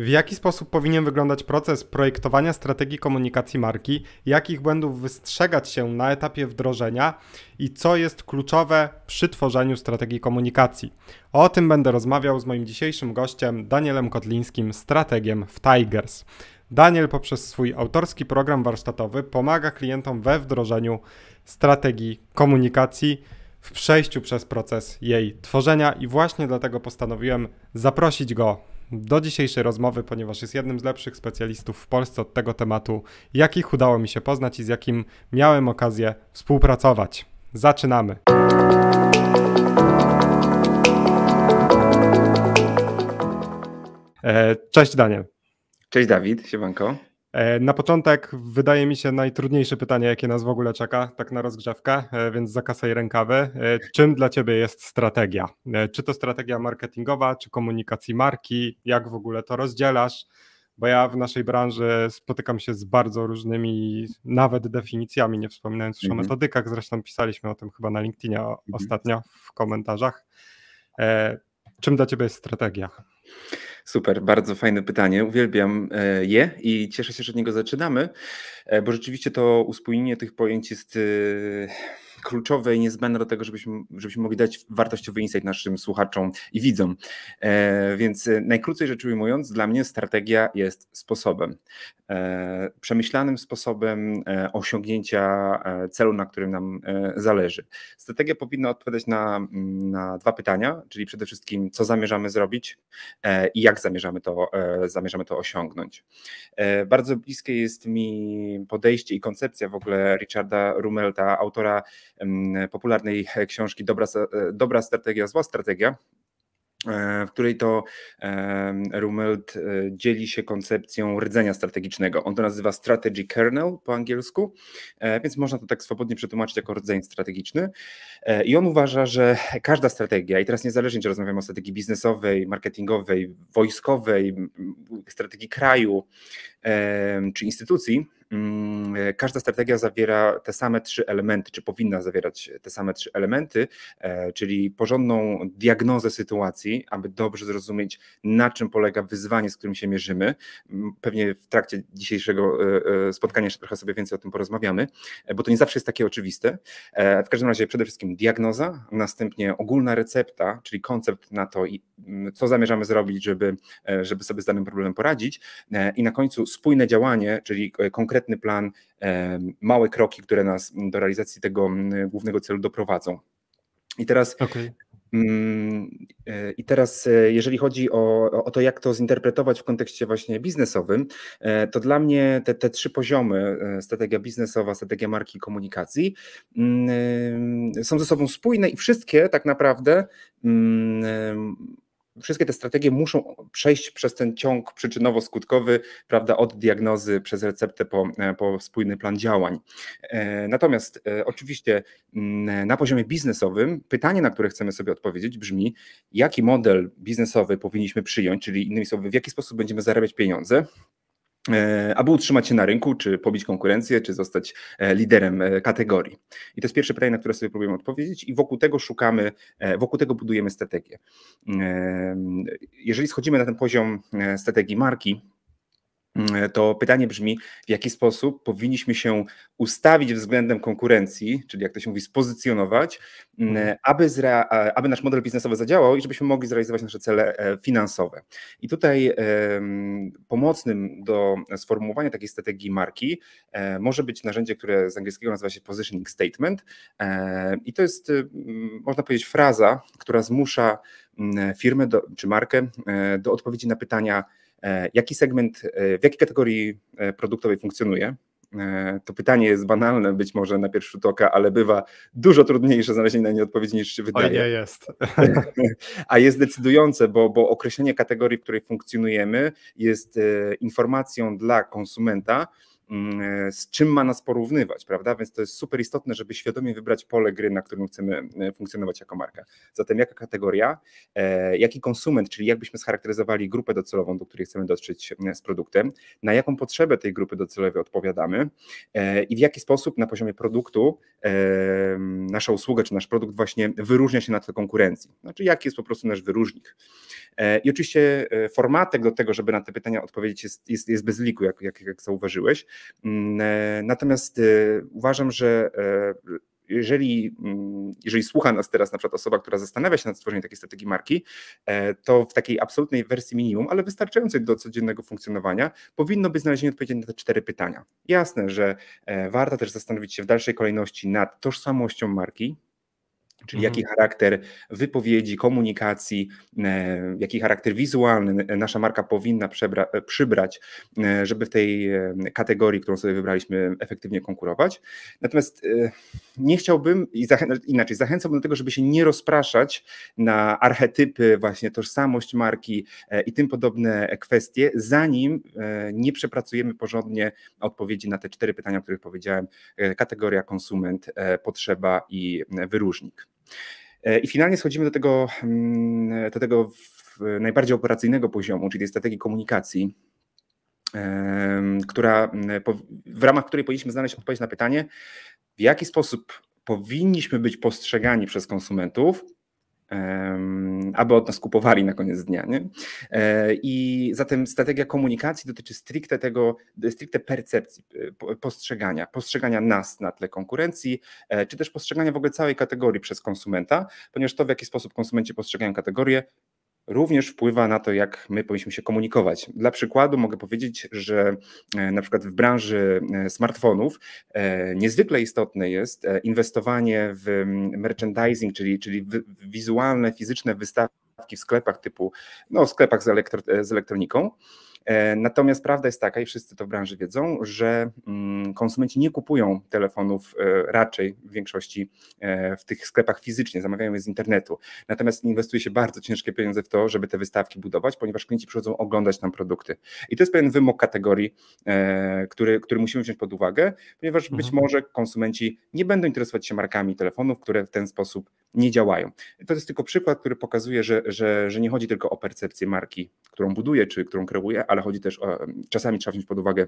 W jaki sposób powinien wyglądać proces projektowania strategii komunikacji marki, jakich błędów wystrzegać się na etapie wdrożenia i co jest kluczowe przy tworzeniu strategii komunikacji. O tym będę rozmawiał z moim dzisiejszym gościem Danielem Kotlińskim, strategiem w Tigers. Daniel poprzez swój autorski program warsztatowy pomaga klientom we wdrożeniu strategii komunikacji w przejściu przez proces jej tworzenia i właśnie dlatego postanowiłem zaprosić go do dzisiejszej rozmowy, ponieważ jest jednym z lepszych specjalistów w Polsce od tego tematu, jakich udało mi się poznać i z jakim miałem okazję współpracować. Zaczynamy! E, cześć Daniel. Cześć Dawid, siemanko. E, na początek wydaje mi się najtrudniejsze pytanie, jakie nas w ogóle czeka, tak na rozgrzewkę, e, więc zakasaj rękawy. E, czym dla Ciebie jest strategia? Czy to strategia marketingowa, czy komunikacji marki? Jak w ogóle to rozdzielasz? Bo ja w naszej branży spotykam się z bardzo różnymi nawet definicjami, nie wspominając już mhm. o metodykach, zresztą pisaliśmy o tym chyba na LinkedInie mhm. ostatnio w komentarzach. Czym dla Ciebie jest strategia? Super, bardzo fajne pytanie. Uwielbiam e, je i cieszę się, że od niego zaczynamy, e, bo rzeczywiście to uspójnienie tych pojęć jest e, kluczowe i niezbędne do tego, żebyśmy, żebyśmy mogli dać wartościowy insight naszym słuchaczom i widzom. więc najkrócej rzecz ujmując, dla mnie strategia jest sposobem. E, przemyślanym sposobem e, osiągnięcia e, celu, na którym nam zależy. Strategia powinna odpowiadać na, mm, na dwa pytania, czyli przede wszystkim, co zamierzamy zrobić i jak zamierzamy to, zamierzamy to osiągnąć. Bardzo bliskie jest mi podejście i koncepcja w ogóle Richarda Rumelta, autora mm, popularnej książki Dobra, Dobra strategia, zła strategia, E, w której to e, Rumelt e, dzieli się koncepcją rdzenia strategicznego. On to nazywa strategy kernel po angielsku, więc można to tak swobodnie przetłumaczyć jako rdzeń strategiczny. I on uważa, że każda strategia, i teraz niezależnie czy rozmawiamy o strategii biznesowej, marketingowej, wojskowej, strategii kraju czy instytucji, Mm, e, każda strategia zawiera te same trzy elementy, czy powinna zawierać te same trzy elementy, e, czyli porządną diagnozę sytuacji, aby dobrze zrozumieć, na czym polega wyzwanie, z którym się mierzymy. Mm, pewnie w trakcie dzisiejszego e, spotkania jeszcze trochę sobie więcej o tym porozmawiamy, bo to nie zawsze jest takie oczywiste. W każdym razie przede wszystkim diagnoza, następnie ogólna recepta, czyli koncept na to, mm, co zamierzamy zrobić, żeby, żeby sobie z danym problemem poradzić i na końcu spójne działanie, czyli konkretne konkretny plan, małe kroki, które nas do realizacji tego głównego celu doprowadzą. I teraz okay. E, I teraz, e, jeżeli chodzi o, o, to, jak to zinterpretować w kontekście właśnie biznesowym, e, to dla mnie te, te trzy poziomy strategia biznesowa, strategia marki komunikacji są ze sobą spójne i wszystkie tak naprawdę wszystkie te strategie muszą przejść przez ten ciąg przyczynowo-skutkowy, prawda, od diagnozy przez receptę po, e, po spójny plan działań. E, natomiast e, oczywiście mm, na poziomie biznesowym pytanie, na które chcemy sobie odpowiedzieć brzmi, jaki model biznesowy powinniśmy przyjąć, czyli innymi słowy, w jaki sposób będziemy zarabiać pieniądze, E, aby utrzymać się na rynku, czy pobić konkurencję, czy zostać e, liderem e, kategorii. I to jest pierwsze pytanie, na które sobie próbujemy odpowiedzieć i wokół tego szukamy, wokół tego budujemy strategię. Jeżeli schodzimy na ten poziom strategii marki, E, to pytanie brzmi, w jaki sposób powinniśmy się ustawić względem konkurencji, czyli jak to się mówi, spozycjonować, mhm. aby, aby, nasz model biznesowy zadziałał i żebyśmy mogli zrealizować nasze cele e, finansowe. I tutaj um, pomocnym do sformułowania takiej strategii marki e, może być narzędzie, które z angielskiego nazywa się positioning statement. I to jest, można powiedzieć, fraza, która zmusza firmę do, czy markę do odpowiedzi na pytania, E, jaki segment, e, w jakiej kategorii e, produktowej funkcjonuje. To pytanie jest banalne być może na pierwszy rzut oka, ale bywa dużo trudniejsze znalezienie na nie odpowiedzi niż się wydaje. Oj, nie jest. A jest decydujące, bo, bo określenie kategorii, w której funkcjonujemy, jest informacją dla konsumenta, Mm, e, z czym ma nas porównywać, prawda? Więc to jest super istotne, żeby świadomie wybrać pole gry, na którym chcemy e, funkcjonować jako marka. Zatem jaka kategoria, e, jaki konsument, czyli jakbyśmy scharakteryzowali grupę docelową, do której chcemy dotrzeć z produktem, na jaką potrzebę tej grupy docelowej odpowiadamy i w jaki sposób na poziomie produktu nasza usługa czy nasz produkt właśnie wyróżnia się na tle konkurencji. Znaczy, jaki jest po prostu nasz wyróżnik. I oczywiście formatek do tego, żeby na te pytania odpowiedzieć jest, jest, jest bez liku, jak, jak, jak zauważyłeś, Mm, e, natomiast e, uważam, że e, jeżeli, mm, jeżeli słucha nas teraz na przykład osoba, która zastanawia się nad stworzeniem takiej strategii marki, to w takiej absolutnej wersji minimum, ale wystarczającej do codziennego funkcjonowania, powinno być znalezienie odpowiedzi na te cztery pytania. Jasne, że warto też zastanowić się w dalszej kolejności nad tożsamością marki, Czyli mhm. jaki charakter wypowiedzi, komunikacji, e, jaki charakter wizualny nasza marka powinna przebra- e, przybrać, e, żeby w tej kategorii, którą sobie wybraliśmy, efektywnie konkurować. Natomiast nie chciałbym, i znaczy inaczej, zachęcam do tego, żeby się nie rozpraszać na archetypy, właśnie tożsamość marki i tym podobne kwestie, zanim nie przepracujemy porządnie odpowiedzi na te cztery pytania, o których powiedziałem: kategoria, konsument, potrzeba i wyróżnik. E, I finalnie schodzimy do tego, mm, do tego najbardziej operacyjnego poziomu, czyli tej strategii komunikacji, która, mm, w ramach której powinniśmy znaleźć odpowiedź na pytanie, w jaki sposób powinniśmy być postrzegani przez konsumentów, aby od nas kupowali na koniec dnia. Nie? E, I zatem strategia komunikacji dotyczy stricte tego, stricte percepcji, e, postrzegania, postrzegania nas na tle konkurencji, e, czy też postrzegania w ogóle całej kategorii przez konsumenta, ponieważ to, w jaki sposób konsumenci postrzegają kategorię, również wpływa na to, jak my powinniśmy się komunikować. Dla przykładu mogę powiedzieć, że e, na przykład w branży e, smartfonów e, niezwykle istotne jest inwestowanie w merchandising, czyli, czyli wizualne, fizyczne wystawki w sklepach typu, no sklepach z, elektro, z elektroniką, E, natomiast prawda jest taka, i wszyscy to w branży wiedzą, że mm, konsumenci nie kupują telefonów e, raczej w większości e, w tych sklepach fizycznie, zamawiają je z internetu. Natomiast inwestuje się bardzo ciężkie pieniądze w to, żeby te wystawki budować, ponieważ klienci przychodzą oglądać tam produkty. I to jest pewien wymóg kategorii, który, który musimy wziąć pod uwagę, ponieważ mhm. być może konsumenci nie będą interesować się markami telefonów, które w ten sposób nie działają. To jest tylko przykład, który pokazuje, że, że, że nie chodzi tylko o percepcję marki, którą buduje czy którą kreuje, ale chodzi też o, czasami trzeba wziąć pod uwagę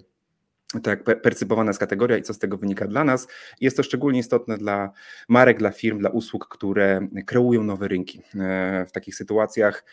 tak percypowana jest kategoria i co z tego wynika dla nas. Jest to szczególnie istotne dla marek, dla firm, dla usług, które kreują nowe rynki. E, w takich sytuacjach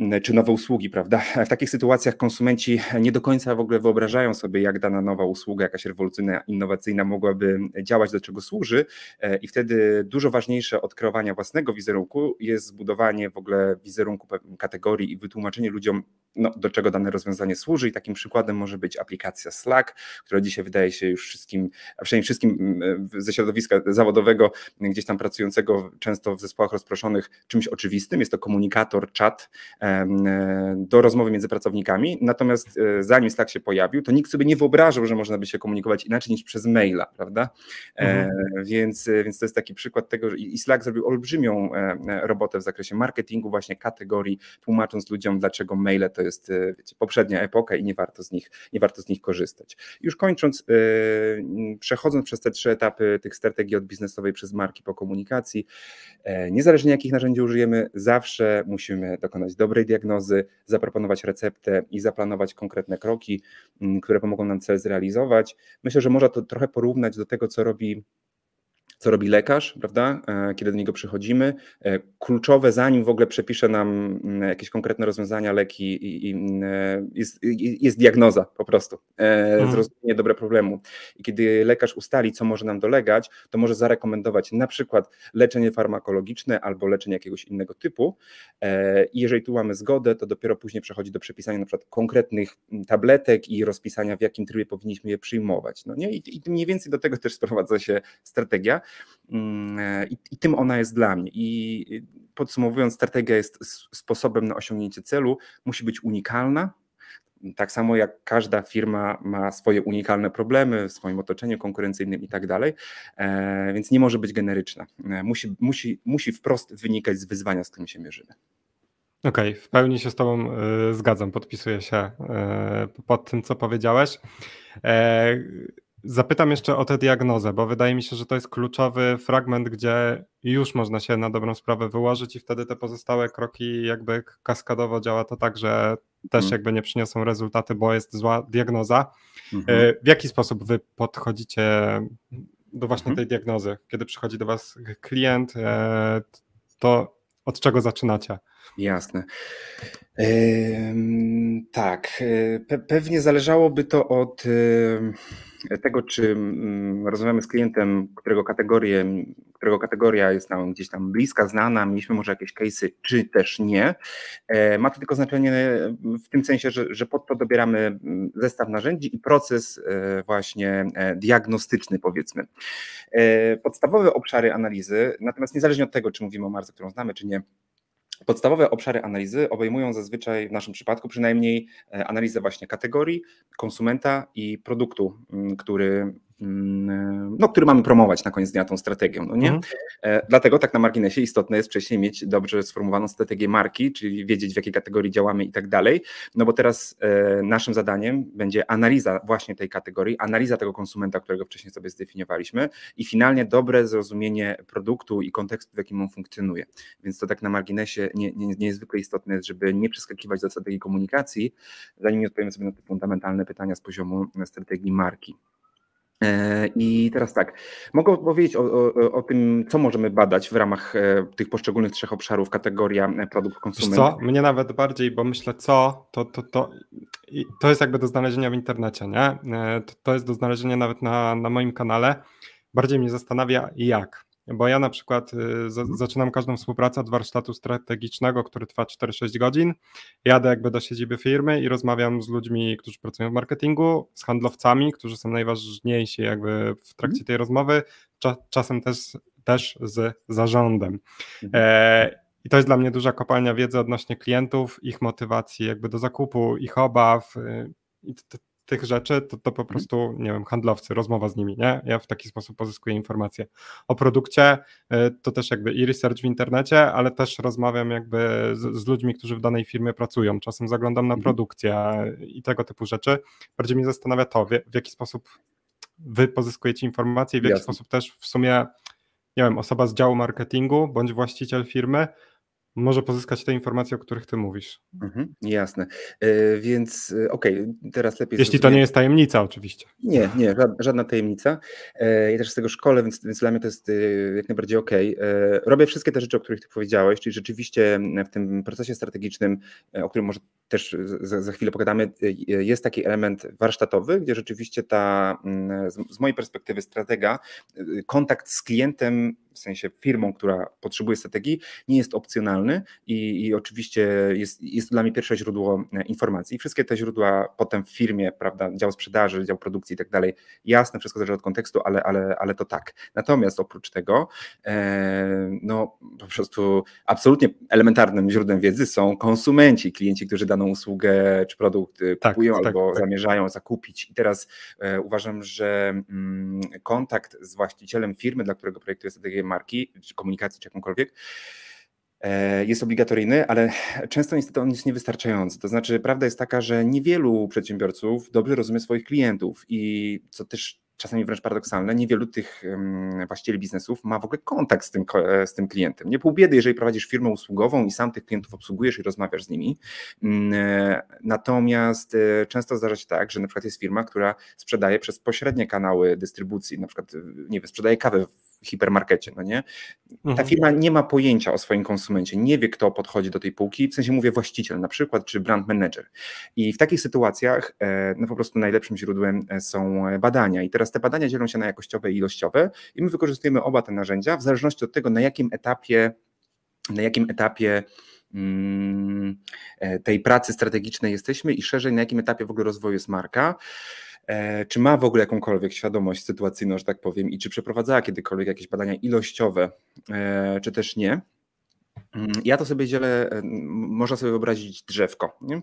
Mm, czy nowe usługi, prawda? W takich sytuacjach konsumenci nie do końca w ogóle wyobrażają sobie, jak dana nowa usługa, jakaś rewolucyjna, innowacyjna mogłaby działać, do czego służy e, i wtedy dużo ważniejsze od kreowania własnego wizerunku jest zbudowanie w ogóle wizerunku kategorii i wytłumaczenie ludziom, no, do czego dane rozwiązanie służy i takim przykładem może być aplikacja Slack, która dzisiaj wydaje się już wszystkim, a przynajmniej wszystkim mm, e, ze środowiska zawodowego, gdzieś tam pracującego często w zespołach rozproszonych, czymś oczywistym, jest to komunikator, czat, e, E, do rozmowy między pracownikami. Natomiast e, zanim Slack się pojawił, to nikt sobie nie wyobrażał, że można by się komunikować inaczej niż przez maila, prawda? E, mhm. Więc, więc to jest taki przykład tego, że i Slack zrobił olbrzymią robotę w zakresie marketingu, właśnie kategorii, tłumacząc ludziom, dlaczego maile to jest wiecie, poprzednia epoka i nie warto, z nich, nie warto z nich korzystać. Już kończąc, przechodząc przez te trzy etapy tych strategii od biznesowej przez marki po komunikacji, niezależnie jakich narzędzi użyjemy, zawsze musimy dokonać dobrego dobrej diagnozy, zaproponować receptę i zaplanować konkretne kroki, mm, które pomogą nam cel zrealizować. Myślę, że można to trochę porównać do tego, co robi co robi lekarz, prawda, e, kiedy do niego przychodzimy. E, kluczowe, zanim w ogóle przepisze nam mm, jakieś konkretne rozwiązania, leki, i, i, e, jest, jest, diagnoza po prostu, mhm. zrozumienie dobra problemu. I kiedy lekarz ustali, co może nam dolegać, to może zarekomendować na przykład leczenie farmakologiczne albo leczenie jakiegoś innego typu. I jeżeli tu mamy zgodę, to dopiero później przechodzi do przepisania na przykład konkretnych mm, tabletek i rozpisania, w jakim trybie powinniśmy je przyjmować. No nie? I, I mniej więcej do tego też sprowadza się strategia. Mm, e, I, I, tym ona jest dla mnie. I podsumowując, strategia jest sposobem na osiągnięcie celu, musi być unikalna. Tak samo jak każda firma ma swoje unikalne problemy w swoim otoczeniu konkurencyjnym i tak dalej, e, więc nie może być generyczna. E, musi, musi, musi wprost wynikać z wyzwania, z którym się mierzymy. Okej, okay, w pełni się z Tobą zgadzam, podpisuję się pod tym, co powiedziałeś. Zapytam jeszcze o tę diagnozę, bo wydaje mi się, że to jest kluczowy fragment, gdzie już można się na dobrą sprawę wyłożyć i wtedy te pozostałe kroki jakby kaskadowo działa to tak, że też mhm. jakby nie przyniosą rezultaty, bo jest zła diagnoza. E, mhm. W jaki sposób wy podchodzicie do właśnie mhm. tej diagnozy? Kiedy przychodzi do was klient, e, to od czego zaczynacie? Jasne. Tak, e, pewnie zależałoby to od e, tego, czy mm, rozmawiamy z klientem, którego, kategorię, którego kategoria jest nam gdzieś tam bliska, znana, mieliśmy może jakieś case'y, czy też nie. E, ma to tylko znaczenie w tym sensie, że, że pod to dobieramy mm, zestaw narzędzi i proces właśnie diagnostyczny, powiedzmy. Podstawowe obszary analizy, natomiast niezależnie od tego, czy mówimy o marce, którą znamy, czy nie, Podstawowe obszary analizy obejmują zazwyczaj w naszym przypadku przynajmniej e, analizę właśnie kategorii, konsumenta i produktu, mm, który no, który mamy promować na koniec dnia tą strategią. No nie? Mhm. E, dlatego tak na marginesie istotne jest wcześniej mieć dobrze sformułowaną strategię marki, czyli wiedzieć w jakiej kategorii działamy i tak dalej, no bo teraz e, naszym zadaniem będzie analiza właśnie tej kategorii, analiza tego konsumenta, którego wcześniej sobie zdefiniowaliśmy i finalnie dobre zrozumienie produktu i kontekstu, w jakim on funkcjonuje. Więc to tak na marginesie nie, nie, niezwykle istotne jest, żeby nie przeskakiwać do strategii komunikacji, zanim nie odpowiemy sobie na te fundamentalne pytania z poziomu strategii marki. E, I teraz tak, mogę powiedzieć o, o, o, tym, co możemy badać w ramach e, tych poszczególnych trzech obszarów, kategoria e, produkt konsumenckich. co, mnie nawet bardziej, bo myślę co, to, to, to, to jest jakby do znalezienia w internecie, nie? To, to jest do znalezienia nawet na, na moim kanale. Bardziej mnie zastanawia jak. Bo ja na przykład y, za, zaczynam każdą współpracę od warsztatu strategicznego, który trwa 4-6 godzin. Jadę jakby do siedziby firmy i rozmawiam z ludźmi, którzy pracują w marketingu, z handlowcami, którzy są najważniejsi jakby w trakcie mhm. tej rozmowy, cza, czasem też, też z zarządem. Mhm. E, i to jest dla mnie duża kopalnia wiedzy odnośnie klientów, ich motywacji jakby do zakupu, ich obaw. Y, I to, tych rzeczy, to, to po mhm. prostu, nie wiem, handlowcy, rozmowa z nimi, nie? Ja w taki sposób pozyskuję informacje o produkcie, y, to też jakby i research w internecie, ale też rozmawiam jakby z, z ludźmi, którzy w danej firmie pracują, czasem zaglądam na mhm. produkcję i tego typu rzeczy. Bardziej mnie zastanawia to, w, w jaki sposób wy pozyskujecie informacje i w jaki Jasne. sposób też w sumie, nie wiem, osoba z działu marketingu bądź właściciel firmy może pozyskać te informacje, o których ty mówisz. Mhm, jasne. Yy, więc e, okej, okay, teraz lepiej. Jeśli to nie jest tajemnica, oczywiście. Nie, nie, żadna, tajemnica. Yy, ja też z tego szkole, więc, więc dla mnie to jest yy, jak najbardziej okej. Okay. Robię wszystkie te rzeczy, o których ty powiedziałeś, czyli rzeczywiście w tym procesie strategicznym, o którym może też za, za chwilę pogadamy, jest taki element warsztatowy, gdzie rzeczywiście ta, z, z mojej perspektywy, stratega, kontakt z klientem w sensie firmą, która potrzebuje strategii, nie jest opcjonalny i, i oczywiście jest, jest to dla mnie pierwsze źródło e, informacji. wszystkie te źródła potem w firmie, prawda, dział sprzedaży, dział produkcji i tak dalej, jasne, wszystko zależy od kontekstu, ale, ale, ale to tak. Natomiast oprócz tego, e, no po prostu absolutnie elementarnym źródłem wiedzy są konsumenci, klienci, którzy daną usługę czy produkt e, tak, kupują tak, albo tak. zamierzają zakupić. I teraz uważam, że mm, kontakt z właścicielem firmy, dla którego projektu jest strategię marki, czy komunikacji, czy jakąkolwiek, e, jest obligatoryjny, ale często niestety on jest niewystarczający. To znaczy, prawda jest taka, że niewielu przedsiębiorców dobrze rozumie swoich klientów i co też czasami wręcz paradoksalne, niewielu tych właścicieli biznesów ma w ogóle kontakt z tym, z tym klientem. Nie pół biedy, jeżeli prowadzisz firmę usługową i sam tych klientów obsługujesz i rozmawiasz z nimi. Mm, e, natomiast e, często zdarza się tak, że na przykład jest firma, która sprzedaje przez pośrednie kanały dystrybucji, na przykład nie wiem, sprzedaje kawę hipermarkecie, no nie? Ta mhm. firma nie ma pojęcia o swoim konsumencie, nie wie, kto podchodzi do tej półki, w sensie mówię właściciel na przykład, czy brand manager. I w takich sytuacjach e, no po prostu najlepszym źródłem e, są badania. I teraz te badania dzielą się na jakościowe i ilościowe i my wykorzystujemy oba te narzędzia w zależności od tego, na jakim etapie na jakim etapie mm, e, tej pracy strategicznej jesteśmy i szerzej na jakim etapie w ogóle rozwoju jest marka. E, czy ma w ogóle jakąkolwiek świadomość sytuacyjną, że tak powiem, i czy przeprowadzała kiedykolwiek jakieś badania ilościowe, e, czy też nie? Mm, ja to sobie dzielę, e, można sobie wyobrazić drzewko. Nie?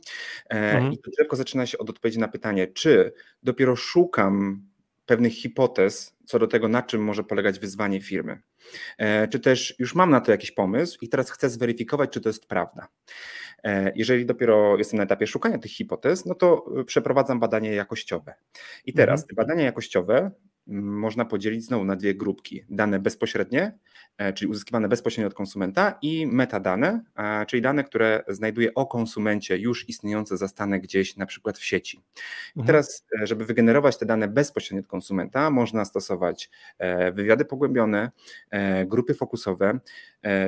Mhm. I to drzewko zaczyna się od odpowiedzi na pytanie, czy dopiero szukam pewnych hipotez co do tego, na czym może polegać wyzwanie firmy. E, czy też już mam na to jakiś pomysł i teraz chcę zweryfikować, czy to jest prawda. E, jeżeli dopiero jestem na etapie szukania tych hipotez, no to e, przeprowadzam badanie jakościowe. I teraz mhm. te badania jakościowe można podzielić znowu na dwie grupki. Dane bezpośrednie, e, czyli uzyskiwane bezpośrednio od konsumenta i metadane, czyli dane, które znajduje o konsumencie już istniejące zastane gdzieś na przykład w sieci. I mhm. teraz, e, żeby wygenerować te dane bezpośrednio od konsumenta, można stosować e, wywiady pogłębione, grupy fokusowe,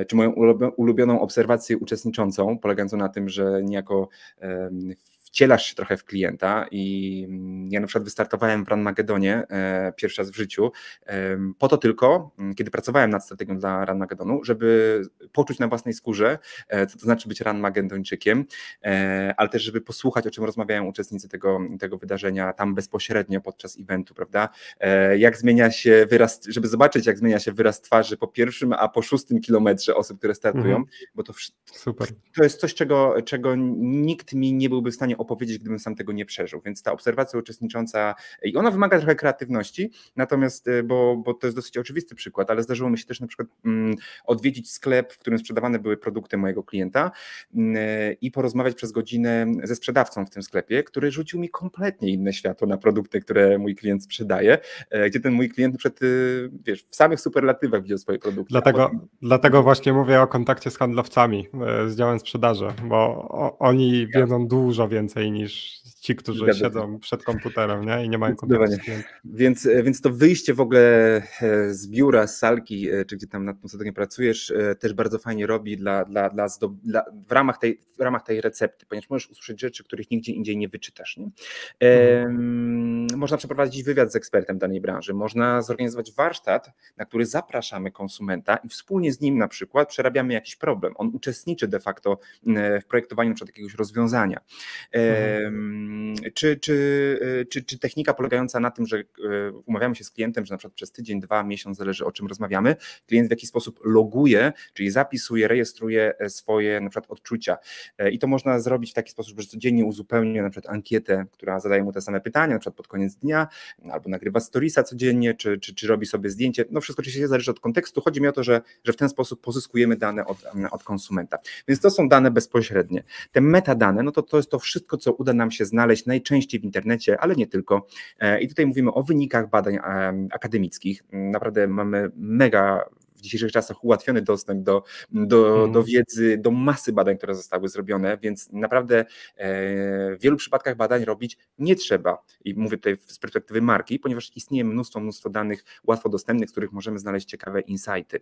czy moją ulubioną obserwację uczestniczącą, polegającą na tym, że niejako w wcielasz się trochę w klienta i mm, ja na przykład wystartowałem w Ranmagedonie Magedonie e, pierwszy raz w życiu po to tylko, mm, kiedy pracowałem nad strategią dla Ranmagedonu, żeby poczuć na własnej skórze, e, co to znaczy być Ranmagedończykiem, e, ale też żeby posłuchać, o czym rozmawiają uczestnicy tego, tego wydarzenia tam bezpośrednio podczas eventu, prawda? E, jak zmienia się wyraz, żeby zobaczyć, jak zmienia się wyraz twarzy po pierwszym, a po szóstym kilometrze osób, które startują, mhm. bo to, Super. to jest coś, czego, czego nikt mi nie byłby w stanie opowiedzieć, gdybym sam tego nie przeżył. Więc ta obserwacja uczestnicząca i ona wymaga trochę kreatywności, natomiast, y, bo, bo to jest dosyć oczywisty przykład, ale zdarzyło mi się też na przykład mm, odwiedzić sklep, w którym sprzedawane były produkty mojego klienta mm, y, i porozmawiać przez godzinę ze sprzedawcą w tym sklepie, który rzucił mi kompletnie inne światło na produkty, które mój klient sprzedaje, e, gdzie ten mój klient przed, y, wiesz, w samych superlatywach widział swoje produkty. Dlatego, potem... dlatego właśnie mówię o kontakcie z handlowcami, e, z działem sprzedaży, bo oni wiedzą dużo więcej więcej niż ci, którzy Zgadza siedzą przed komputerem nie? i nie mają kontaktu Więc, e, więc to wyjście w ogóle e, z biura, z salki, e, czy gdzie tam nad tym co pracujesz, też bardzo fajnie robi dla, dla, dla, zdob, dla, w, ramach tej, w ramach tej recepty, ponieważ możesz usłyszeć rzeczy, których nigdzie indziej nie wyczytasz. Nie? Mhm. można przeprowadzić wywiad z ekspertem danej branży, można zorganizować warsztat, na który zapraszamy konsumenta i wspólnie z nim na przykład przerabiamy jakiś problem. On uczestniczy de facto w projektowaniu np. jakiegoś rozwiązania. mhm czy, czy, czy, czy technika polegająca na tym, że e, umawiamy się z klientem, że na przykład przez tydzień, dwa, miesiąc, zależy o czym rozmawiamy, klient w jakiś sposób loguje, czyli zapisuje, rejestruje e, swoje na przykład odczucia. E, I to można zrobić w taki sposób, że codziennie uzupełnia na przykład ankietę, która zadaje mu te same pytania, na przykład pod koniec dnia, albo nagrywa storiesa codziennie, czy, czy, czy robi sobie zdjęcie. No wszystko oczywiście zależy od kontekstu. Chodzi mi o to, że, że w ten sposób pozyskujemy dane od, od konsumenta. Więc to są dane bezpośrednie. Te metadane, no to to jest to wszystko, co uda nam się znaleźć znaleźć najczęściej w internecie, ale nie tylko. E, I tutaj mówimy o wynikach badań akademickich. Naprawdę mamy mega w dzisiejszych czasach ułatwiony dostęp do, do, mhm. do wiedzy, do masy badań, które zostały zrobione, więc naprawdę e, w wielu przypadkach badań robić nie trzeba. I mówię tutaj z perspektywy marki, ponieważ istnieje mnóstwo, mnóstwo danych łatwo dostępnych, z których możemy znaleźć ciekawe insighty.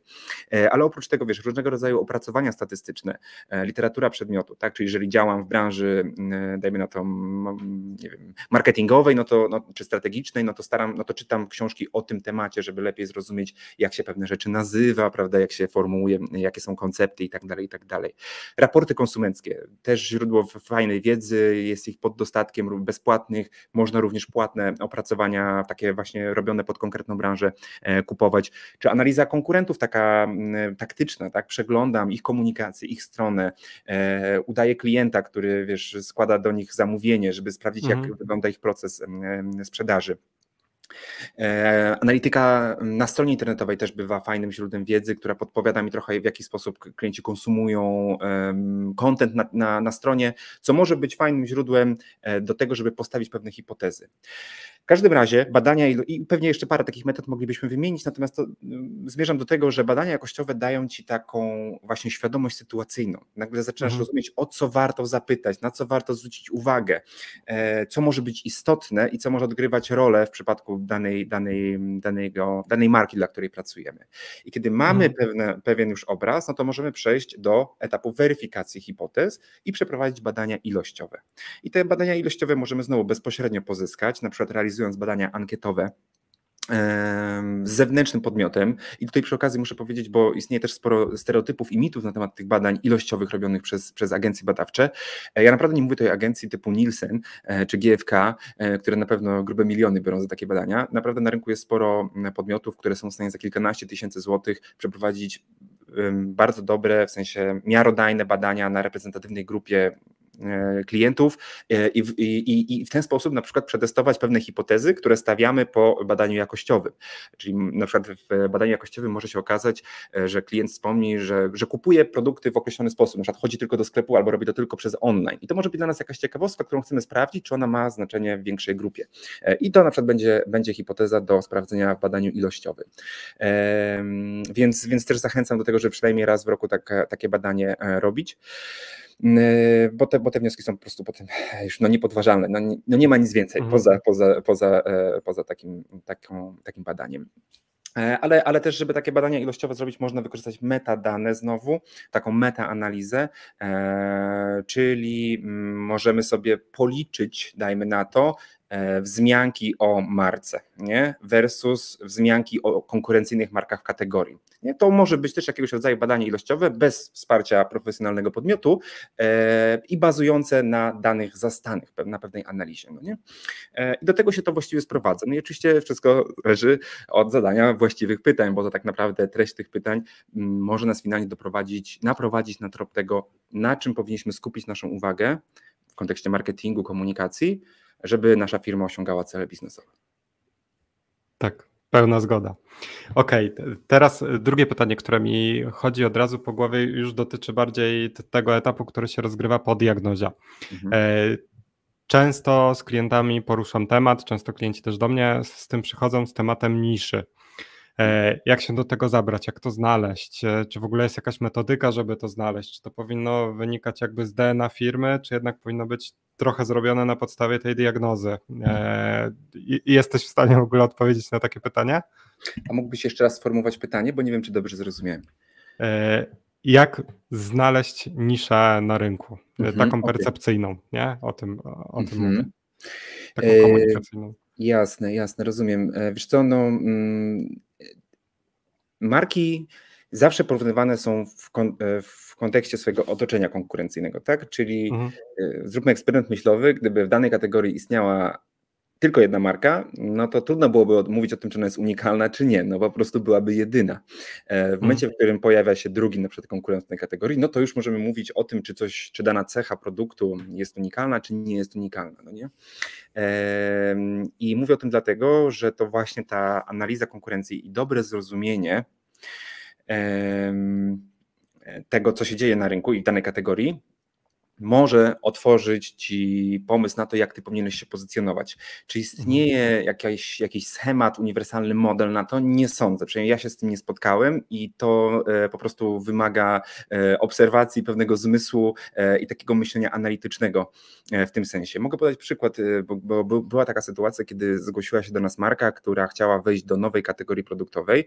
E, ale oprócz tego, wiesz, różnego rodzaju opracowania statystyczne, e, literatura przedmiotu, tak? Czyli jeżeli działam w branży, mm, dajmy na to, nie wiem, marketingowej, no to, no, czy strategicznej, no to staram, no to czytam książki o tym temacie, żeby lepiej zrozumieć, jak się pewne rzeczy nazywa nazywa, prawda, jak się formułuje, jakie są koncepty i tak dalej, i tak dalej. Raporty konsumenckie, też źródło fajnej wiedzy, jest ich pod dostatkiem bezpłatnych, można również płatne opracowania, takie właśnie robione pod konkretną branżę e, kupować, czy analiza konkurentów taka taktyczna, tak, przeglądam ich komunikację, ich stronę, e, udaję klienta, który, wiesz, składa do nich zamówienie, żeby sprawdzić, mhm. jak wygląda ich proces sprzedaży. E, analityka na stronie internetowej też bywa fajnym źródłem wiedzy, która podpowiada mi trochę, w jaki sposób klienci konsumują content na, na, na stronie, co może być fajnym źródłem e, do tego, żeby postawić pewne hipotezy. W każdym razie badania i pewnie jeszcze parę takich metod moglibyśmy wymienić, natomiast to, mm, zmierzam do tego, że badania jakościowe dają ci taką właśnie świadomość sytuacyjną. Nagle zaczynasz mhm. rozumieć, o co warto zapytać, na co warto zwrócić uwagę, e, co może być istotne i co może odgrywać rolę w przypadku danej, danej, danego, danej marki, dla której pracujemy. I kiedy mamy mhm. pewne, pewien już obraz, no to możemy przejść do etapu weryfikacji hipotez i przeprowadzić badania ilościowe. I te badania ilościowe możemy znowu bezpośrednio pozyskać, na przykład realizować realizując badania ankietowe z zewnętrznym podmiotem. I tutaj przy okazji muszę powiedzieć, bo istnieje też sporo stereotypów i mitów na temat tych badań ilościowych robionych przez, przez agencje badawcze. E, ja naprawdę nie mówię tutaj agencji typu Nielsen e, czy GFK, e, które na pewno grube miliony biorą za takie badania. Naprawdę na rynku jest sporo mm, podmiotów, które są w stanie za kilkanaście tysięcy złotych przeprowadzić bardzo dobre, w sensie miarodajne badania na reprezentatywnej grupie E, klientów e, i w, i, i w ten sposób na przykład przetestować pewne hipotezy, które stawiamy po badaniu jakościowym. Czyli na przykład w badaniu jakościowym może się okazać, e, że klient wspomni, że, że kupuje produkty w określony sposób, na przykład chodzi tylko do sklepu albo robi to tylko przez online. I to może być dla nas jakaś ciekawostka, którą chcemy sprawdzić, czy ona ma znaczenie w większej grupie. I to na przykład będzie, będzie hipoteza do sprawdzenia w badaniu ilościowym. Więc, więc też zachęcam do tego, żeby przynajmniej raz w roku tak, takie badanie robić. Yy, bo te, bo te wnioski są po prostu potem już no, niepodważalne. No, nie, no nie ma nic więcej mhm. poza, poza, poza, e, poza takim, taką, takim badaniem. E, ale, ale też, żeby takie badania ilościowe zrobić, można wykorzystać metadane znowu, taką metaanalizę, e, czyli mm, możemy sobie policzyć, dajmy na to, wzmianki o marce nie? versus wzmianki o konkurencyjnych markach w kategorii. Nie? To może być też jakiegoś rodzaju badanie ilościowe bez wsparcia profesjonalnego podmiotu e, i bazujące na danych zastanych, na pewnej analizie. No nie? E, I do tego się to właściwie sprowadza. No i oczywiście wszystko zależy od zadania właściwych pytań, bo to tak naprawdę treść tych pytań m, mm, może nas finalnie doprowadzić, naprowadzić na trop tego, na czym powinniśmy skupić naszą uwagę w kontekście marketingu, komunikacji, żeby nasza firma osiągała cele biznesowe. Tak, Pełna zgoda. Okej, okay, teraz drugie pytanie, które mi chodzi od razu po głowie, już dotyczy bardziej tego etapu, który się rozgrywa po diagnozie. Mhm. E, często z klientami poruszam temat, często klienci też do mnie z tym przychodzą, z tematem niszy. E, jak się do tego zabrać, jak to znaleźć? E, czy w ogóle jest jakaś metodyka, żeby to znaleźć? Czy to powinno wynikać jakby z DNA firmy, czy jednak powinno być trochę zrobione na podstawie tej diagnozy. E, jesteś w stanie w ogóle odpowiedzieć na takie pytanie? A mógłbyś jeszcze raz sformułować pytanie, bo nie wiem, czy dobrze zrozumiałem. E, jak znaleźć niszę na rynku, e, mhm, taką percepcyjną, okay. nie? O tym, o tym mhm. mówię. Taką komunikacyjną. Jasne, jasne, rozumiem. Wiesz co, no, mm, marki zawsze porównywane są w, kon, e, w, kontekście swojego otoczenia konkurencyjnego, tak? Czyli mhm. E, zróbmy eksperyment myślowy, gdyby w danej kategorii istniała tylko jedna marka, no to trudno byłoby mówić o tym, czy ona jest unikalna, czy nie, no po prostu byłaby jedyna. E, w mhm. momencie, w którym pojawia się drugi na przykład konkurent w tej kategorii, no to już możemy mówić o tym, czy coś, czy dana cecha produktu jest unikalna, czy nie jest unikalna, no nie? I mówię o tym dlatego, że to właśnie ta analiza konkurencji i dobre zrozumienie E, tego, co się dzieje na rynku i danej kategorii, może otworzyć Ci pomysł na to, jak Ty powinieneś się pozycjonować. Czy istnieje mhm. jakiś, jakiś schemat, uniwersalny model na to? Nie sądzę, przynajmniej ja się z tym nie spotkałem i to e, po prostu wymaga e, obserwacji, pewnego zmysłu e, i takiego myślenia analitycznego w tym sensie. Mogę podać przykład, bo, była taka sytuacja, kiedy zgłosiła się do nas marka, która chciała wejść do nowej kategorii produktowej,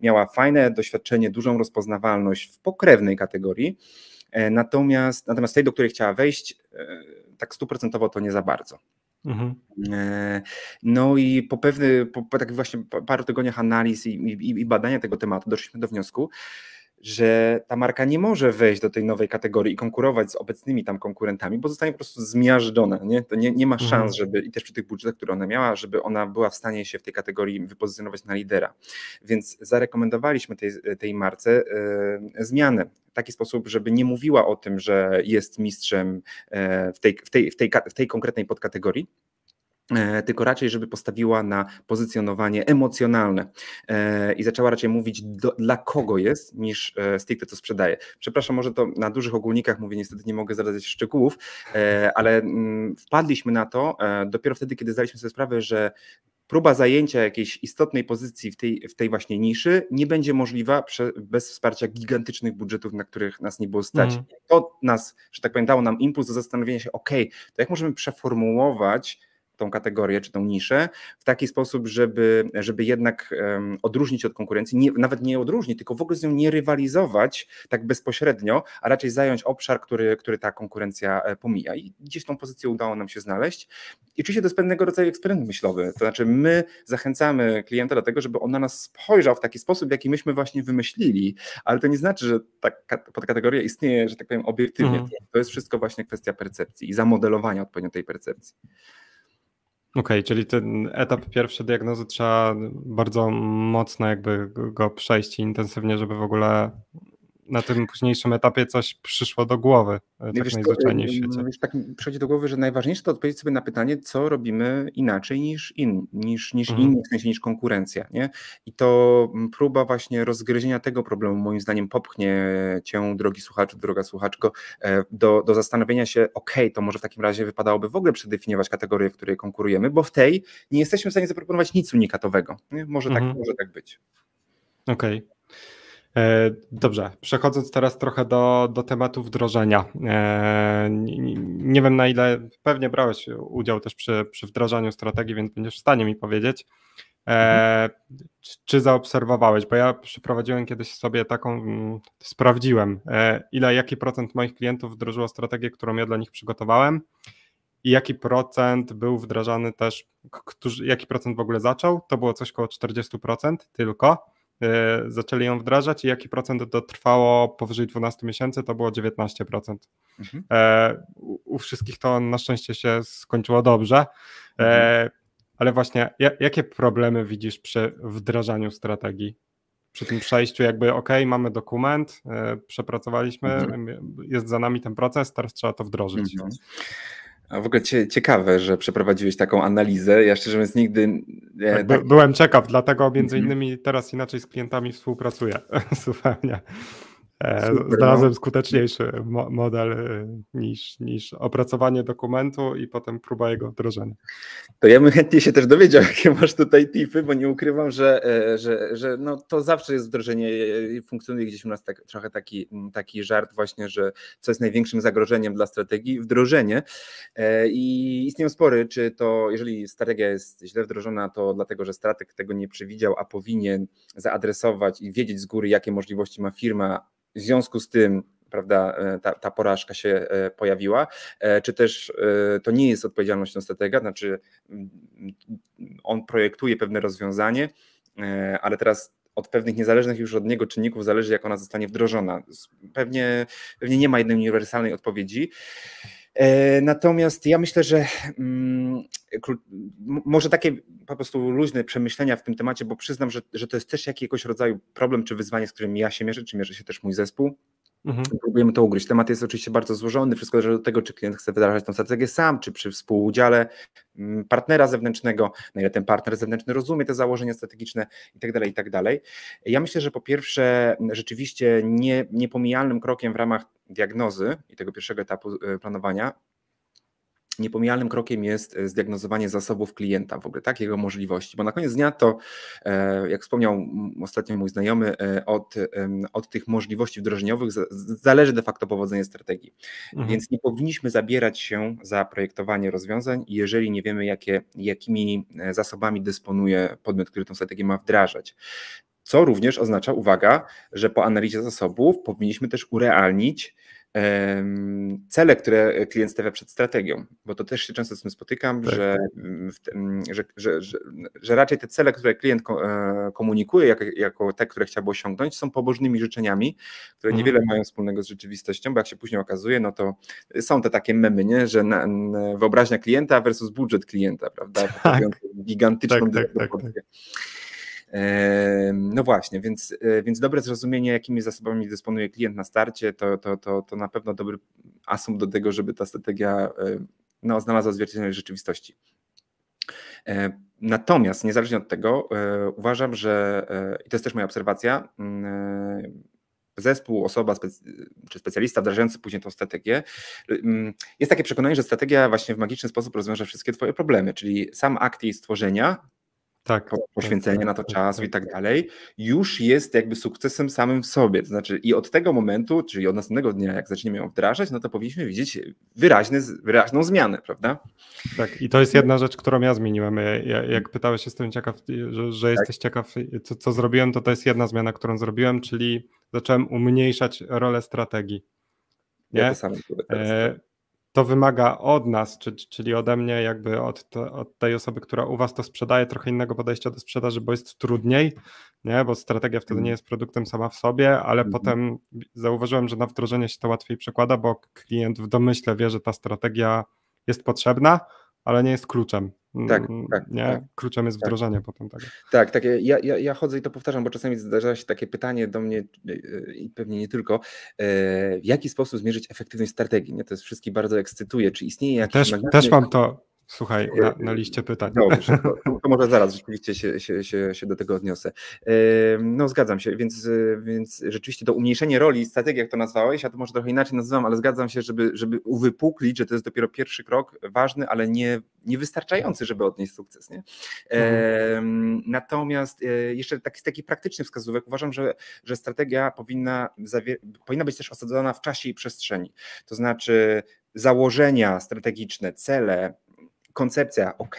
miała fajne doświadczenie, dużą rozpoznawalność w pokrewnej kategorii, E, natomiast, natomiast tej, do której chciała wejść, e, tak stuprocentowo to nie za bardzo. Mhm. E, no i po pewnych, po, po tak właśnie paru tygodniach analiz i, i, i badania tego tematu doszliśmy do wniosku, że ta marka nie może wejść do tej nowej kategorii i konkurować z obecnymi tam konkurentami, bo zostanie po prostu zmiażdżona. Nie? To nie, nie ma mhm. szans, żeby i też przy tych budżetach, które ona miała, żeby ona była w stanie się w tej kategorii wypozycjonować na lidera. Więc zarekomendowaliśmy tej, tej marce e, zmianę w taki sposób, żeby nie mówiła o tym, że jest mistrzem e, w tej, w tej, w tej, w tej konkretnej podkategorii, E, tylko raczej, żeby postawiła na pozycjonowanie emocjonalne e, i zaczęła raczej mówić do, dla kogo jest, niż e, stricte co sprzedaje. Przepraszam, może to na dużych ogólnikach mówię, niestety nie mogę zdradzać szczegółów, ale mm, wpadliśmy na to dopiero wtedy, kiedy zdaliśmy sobie sprawę, że próba zajęcia jakiejś istotnej pozycji w tej, w tej właśnie niszy nie będzie możliwa prze, bez wsparcia gigantycznych budżetów, na których nas nie było stać. Mm. To nas, że tak powiem, dało nam impuls do zastanowienia się, ok, to jak możemy przeformułować tą kategorię czy tą niszę w taki sposób, żeby, żeby jednak um, odróżnić od konkurencji, nie, nawet nie odróżnić, tylko w ogóle z nią nie rywalizować tak bezpośrednio, a raczej zająć obszar, który, który ta konkurencja e, pomija. I gdzieś tą pozycję udało nam się znaleźć. I oczywiście to jest pewnego rodzaju eksperyment myślowy, to znaczy my zachęcamy klienta do tego, żeby on na nas spojrzał w taki sposób, jaki myśmy właśnie wymyślili, ale to nie znaczy, że ta podkategoria istnieje, że tak powiem, obiektywnie. Mhm. To jest wszystko właśnie kwestia percepcji i zamodelowania odpowiednio tej percepcji. Okej, okay, czyli ten etap pierwszy diagnozy trzeba bardzo mocno jakby go przejść intensywnie, żeby w ogóle na tym późniejszym etapie coś przyszło do głowy, e, no tak wiesz, najzwyczajniej w y, świecie. Wiesz, tak mi przychodzi do głowy, że najważniejsze to odpowiedzieć sobie na pytanie, co robimy inaczej niż, in, niż, niż mhm. inni, w sensie niż konkurencja. Nie? I to mm, próba właśnie rozgryzienia tego problemu moim zdaniem popchnie cię, drogi słuchaczu, droga słuchaczko, e, do, do zastanowienia się, ok, to może w takim razie wypadałoby w ogóle przedefiniować kategorię, w której konkurujemy, bo w tej nie jesteśmy w stanie zaproponować nic unikatowego. Nie? Może, tak, mhm. tak, może tak być. Okej. Okay. E, dobrze, przechodząc teraz trochę do, do tematu wdrożenia. E, nie wiem na ile, pewnie brałeś udział też przy, przy wdrażaniu strategii, więc będziesz w stanie mi powiedzieć, mhm. czy zaobserwowałeś, bo ja przeprowadziłem kiedyś sobie taką, mm, sprawdziłem, ile, jaki procent moich klientów wdrożyło strategię, którą ja dla nich przygotowałem i jaki procent był wdrażany też, którzy, jaki procent w ogóle zaczął, to było coś około 40% tylko E, zaczęli ją wdrażać i jaki procent dotrwało trwało powyżej 12 miesięcy, to było 19%. Mhm. E, u wszystkich to na szczęście się skończyło dobrze. E, mhm. Ale właśnie, jakie problemy widzisz przy wdrażaniu strategii? Przy tym przejściu, jakby, OK, mamy dokument, przepracowaliśmy, mhm. jest za nami ten proces, teraz trzeba to wdrożyć. Mhm. A w ogóle ciekawe, że przeprowadziłeś taką analizę. Ja szczerze mówiąc nigdy. Tak, tak... Byłem ciekaw, dlatego między mhm. innymi teraz inaczej z klientami współpracuję zupełnie. E, Super, Znalazłem no. skuteczniejszy mo model e, niż, niż opracowanie dokumentu i potem próba jego wdrożenia. To ja bym chętnie się też dowiedział, jakie masz tutaj tipy, bo nie ukrywam, że, e, że, że no, to zawsze jest wdrożenie i funkcjonuje gdzieś u nas tak, trochę taki, taki żart właśnie, że co jest największym zagrożeniem dla strategii? Wdrożenie. I istnieją spory, czy to, jeżeli strategia jest źle wdrożona, to dlatego, że strateg tego nie przewidział, a powinien zaadresować i wiedzieć z góry, jakie możliwości ma firma, w związku z tym prawda, e, ta, ta, porażka się e, pojawiła, e, czy też to nie jest odpowiedzialnością stratega, znaczy on projektuje pewne rozwiązanie, ale teraz od pewnych niezależnych już od niego czynników zależy, jak ona zostanie wdrożona. Pewnie, pewnie nie ma jednej uniwersalnej odpowiedzi. E, natomiast ja myślę, że mm, może takie po prostu luźne przemyślenia w tym temacie, bo przyznam, że, że to jest też jakiegoś rodzaju problem czy wyzwanie, z którym ja się mierzę, czy mierzy się też mój zespół, Mhm. Próbujemy to ugryźć. Temat jest oczywiście bardzo złożony, wszystko zależy od tego, czy klient chce wydarzać tą strategię sam, czy przy współudziale mm, partnera zewnętrznego, na ile ten partner zewnętrzny rozumie te założenia strategiczne itd. Tak itd. Tak ja myślę, że po pierwsze, rzeczywiście nie, niepomijalnym krokiem w ramach diagnozy i tego pierwszego etapu y, planowania niepomijalnym krokiem jest e, zdiagnozowanie zasobów klienta, w ogóle tak, jego możliwości, bo na koniec dnia to, e, jak wspomniał ostatnio mój znajomy, e, od, od tych możliwości wdrożeniowych zależy de facto powodzenie strategii. Mhm. Więc nie powinniśmy zabierać się za projektowanie rozwiązań, jeżeli nie wiemy, jakie, jakimi zasobami dysponuje podmiot, który tę strategię ma wdrażać. Co również oznacza, uwaga, że po analizie zasobów powinniśmy też urealnić, cele, które klient stawia przed strategią, bo to też się często z tym spotykam, tak. że, mm, że, że, że, raczej te cele, które klient e, komunikuje jako, jako te, które chciałby osiągnąć, są pobożnymi życzeniami, które mhm. niewiele mhm. mają wspólnego z rzeczywistością, bo jak się później okazuje, no to są te takie memy, nie? że na, na wyobraźnia klienta versus budżet klienta, prawda? Tak. Gigantyczną tak, tak, tak, tak. No właśnie, więc, e, więc dobre zrozumienie, jakimi zasobami dysponuje klient na starcie, to, to, to, to na pewno dobry asumpt do tego, żeby ta strategia e, no, znalazła odzwierciedlenie w rzeczywistości. E, natomiast niezależnie od tego uważam, że i to jest też moja obserwacja, mm, zespół, osoba czy specjalista wdrażający później tą strategię, y, mm, jest takie przekonanie, że strategia właśnie w magiczny sposób rozwiąże wszystkie Twoje problemy, czyli sam akt jej stworzenia tak, tak, poświęcenie tak, na to tak, czasu i tak dalej, już jest jakby sukcesem samym w sobie. To znaczy, i od tego momentu, czyli od następnego dnia, jak zaczniemy ją wdrażać, no to powinniśmy widzieć wyraźny, wyraźną zmianę, prawda? Tak, i to jest jedna rzecz, którą ja zmieniłem. Ja, jak pytałeś, jestem ciekaw, że, że tak. jesteś ciekaw, co, co zrobiłem, to to jest jedna zmiana, którą zrobiłem, czyli zacząłem umniejszać rolę strategii. Nie? Ja to samo. E, to wymaga od nas, czyli ode mnie, jakby od, te, od, tej osoby, która u was to sprzedaje, trochę innego podejścia do sprzedaży, bo jest trudniej, nie? bo strategia wtedy nie mm. jest produktem sama w sobie, ale mhm. potem zauważyłem, że na wdrożenie się to łatwiej przekłada, bo klient w domyśle wie, że ta strategia jest potrzebna, ale nie jest kluczem. Tak, mm, tak, nie? Tak, Kluczem jest tak. wdrożenie tak. potem tego. Tak, tak ja, ja, ja chodzę i to powtarzam, bo czasami zdarza się takie pytanie do mnie e, i pewnie nie tylko, e, w jaki sposób zmierzyć efektywność strategii? Nie, to jest wszystkich bardzo ekscytuje. Czy istnieje jakiś... Też, też mam to, Słuchaj, e, na, na liście pytań. Dobrze, to, to, może zaraz rzeczywiście się, się, się, się do tego odniosę. E, no zgadzam się, więc, e, więc rzeczywiście to umniejszenie roli strategii, jak to nazwałeś, ja to może trochę inaczej nazywam, ale zgadzam się, żeby, żeby uwypuklić, że to jest dopiero pierwszy krok, ważny, ale nie, niewystarczający, żeby odnieść sukces. Nie? Mhm. Natomiast jeszcze taki, taki praktyczny wskazówek, uważam, że, że strategia powinna, powinna być też osadzona w czasie i przestrzeni. To znaczy założenia strategiczne, cele, koncepcja ok,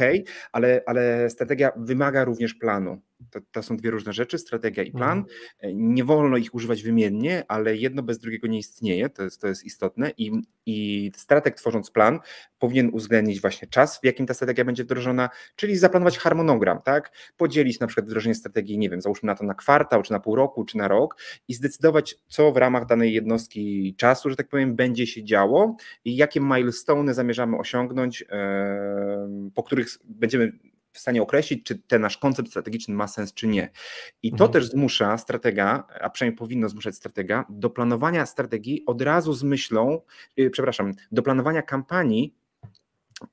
ale, ale strategia wymaga również planu to, to, są dwie różne rzeczy, strategia i plan. Mhm. E, nie wolno ich używać wymiennie, ale jedno bez drugiego nie istnieje, to jest, to jest istotne I, i strateg tworząc plan powinien uwzględnić właśnie czas, w jakim ta strategia będzie wdrożona, czyli zaplanować harmonogram, tak? Podzielić na przykład wdrożenie strategii, nie wiem, załóżmy na to na kwartał, czy na pół roku, czy na rok i zdecydować, co w ramach danej jednostki czasu, że tak powiem, będzie się działo i jakie milestone zamierzamy osiągnąć, e, po których będziemy w stanie określić, czy ten nasz koncept strategiczny ma sens, czy nie. I to mhm. też zmusza stratega, a przynajmniej powinno zmuszać stratega, do planowania strategii od razu z myślą, yy, przepraszam, do planowania kampanii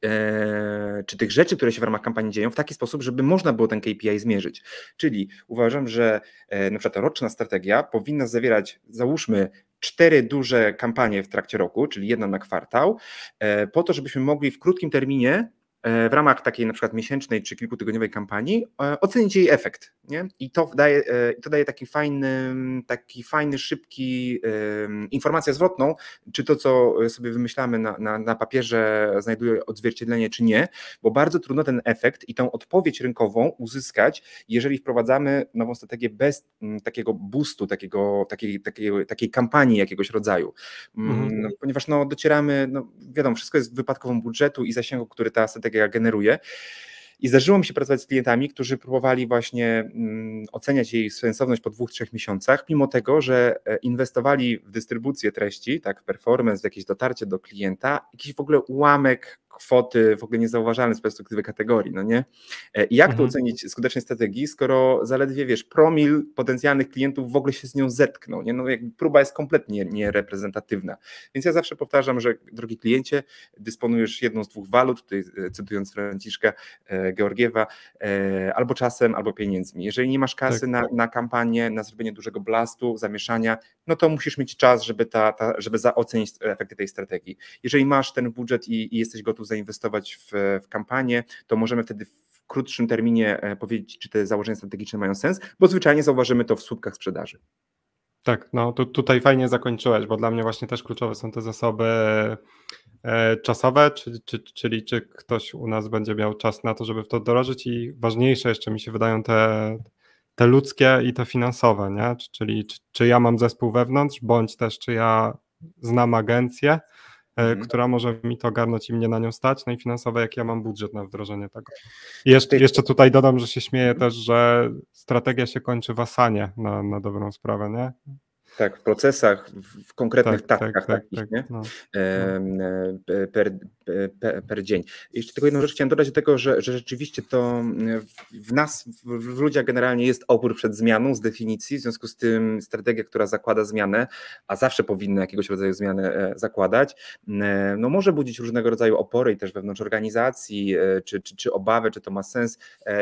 e, czy tych rzeczy, które się w ramach kampanii dzieją, w taki sposób, żeby można było ten KPI zmierzyć. Czyli uważam, że e, na przykład roczna strategia powinna zawierać, załóżmy, cztery duże kampanie w trakcie roku, czyli jedna na kwartał, e, po to, żebyśmy mogli w krótkim terminie E, w ramach takiej na przykład miesięcznej czy kilkutygodniowej kampanii e, ocenić jej efekt. Nie? I to daje, e, to daje taki fajny, taki fajny, szybki informację zwrotną, czy to, co sobie wymyślamy na, na, na papierze, znajduje odzwierciedlenie, czy nie, bo bardzo trudno ten efekt i tą odpowiedź rynkową uzyskać, jeżeli wprowadzamy nową strategię bez mm, takiego boostu, takiego, takiej, takiej, takiej kampanii jakiegoś rodzaju. Mm mhm. no, ponieważ no, docieramy, no, wiadomo, wszystko jest wypadkową budżetu i zasięgu, który ta strategia ta ja generuję. I zdarzyło mi się pracować z klientami, którzy próbowali właśnie mm, oceniać jej sensowność po dwóch, trzech miesiącach, mimo tego, że e, inwestowali w dystrybucję treści, tak, w performance, w jakieś dotarcie do klienta, jakiś w ogóle ułamek kwoty w ogóle niezauważalny z perspektywy kategorii, no nie? E, I jak mhm. to ocenić skuteczność strategii, skoro zaledwie, wiesz, promil potencjalnych klientów w ogóle się z nią zetknął, nie? No jakby próba jest kompletnie niereprezentatywna. Więc ja zawsze powtarzam, że drogi kliencie, dysponujesz jedną z dwóch walut, tutaj e, cytując Franciszka, Georgiewa, e, albo czasem, albo pieniędzmi. Jeżeli nie masz kasy tak. na, tak. na kampanię, na zrobienie dużego blastu, zamieszania, no to musisz mieć czas, żeby, ta, ta żeby zaocenić efekty tej strategii. Jeżeli masz ten budżet i, i jesteś gotów zainwestować w, w kampanię, to możemy wtedy w krótszym terminie e, powiedzieć, czy te założenia strategiczne mają sens, bo zwyczajnie zauważymy to w słupkach sprzedaży. Tak, no to tutaj fajnie zakończyłeś, bo dla mnie właśnie też kluczowe są te zasoby E, czasowe, czyli czy ktoś u nas będzie miał czas na to, żeby w to dorożyć i ważniejsze jeszcze mi się wydają te, te ludzkie i te finansowe, nie? czyli czy, czy ja mam zespół wewnątrz, bądź też czy ja znam agencję, e, mhm. która może mi to ogarnąć i mnie na nią stać, no i finansowe, jak ja mam budżet na wdrożenie tego. jeszcze, jeszcze tutaj dodam, że się śmieję też, że strategia się kończy w Asanie na, na dobrą sprawę, nie? Tak, w procesach, w konkretnych tak, tatkach tak, takich, tak, nie? No, no. E, per, per, per, dzień. Jeszcze tylko jedną rzecz chciałem dodać do tego, że, że rzeczywiście to mm, w nas, w, w ludziach generalnie jest opór przed zmianą z definicji, w związku z tym strategia, która zakłada zmianę, a zawsze powinna jakiegoś rodzaju zmianę e, zakładać, mm, e, no może budzić różnego rodzaju opory i też wewnątrz organizacji, czy, czy, czy obawy, czy to ma sens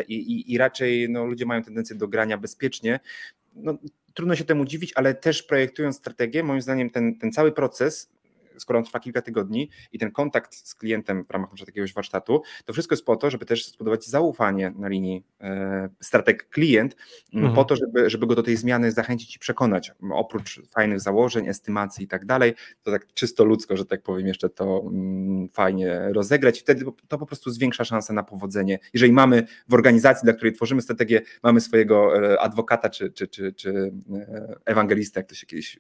i, i, i raczej no, ludzie mają tendencję do grania bezpiecznie, no, trudno się temu dziwić, ale też projektując strategię, moim zdaniem ten, ten cały proces skoro on trwa kilka tygodni i ten kontakt z klientem w ramach jakiegoś warsztatu, to wszystko jest po to, żeby też zbudować zaufanie na linii e, strateg klient, mhm. po to, żeby, żeby go do tej zmiany zachęcić i przekonać. Oprócz fajnych założeń, estymacji i tak dalej, to tak czysto ludzko, że tak powiem, jeszcze to fajnie rozegrać. Wtedy to po prostu zwiększa szanse na powodzenie. Jeżeli mamy w organizacji, dla której tworzymy strategię, mamy swojego e, adwokata czy, czy, czy, czy e, ewangelistę, jak to się kiedyś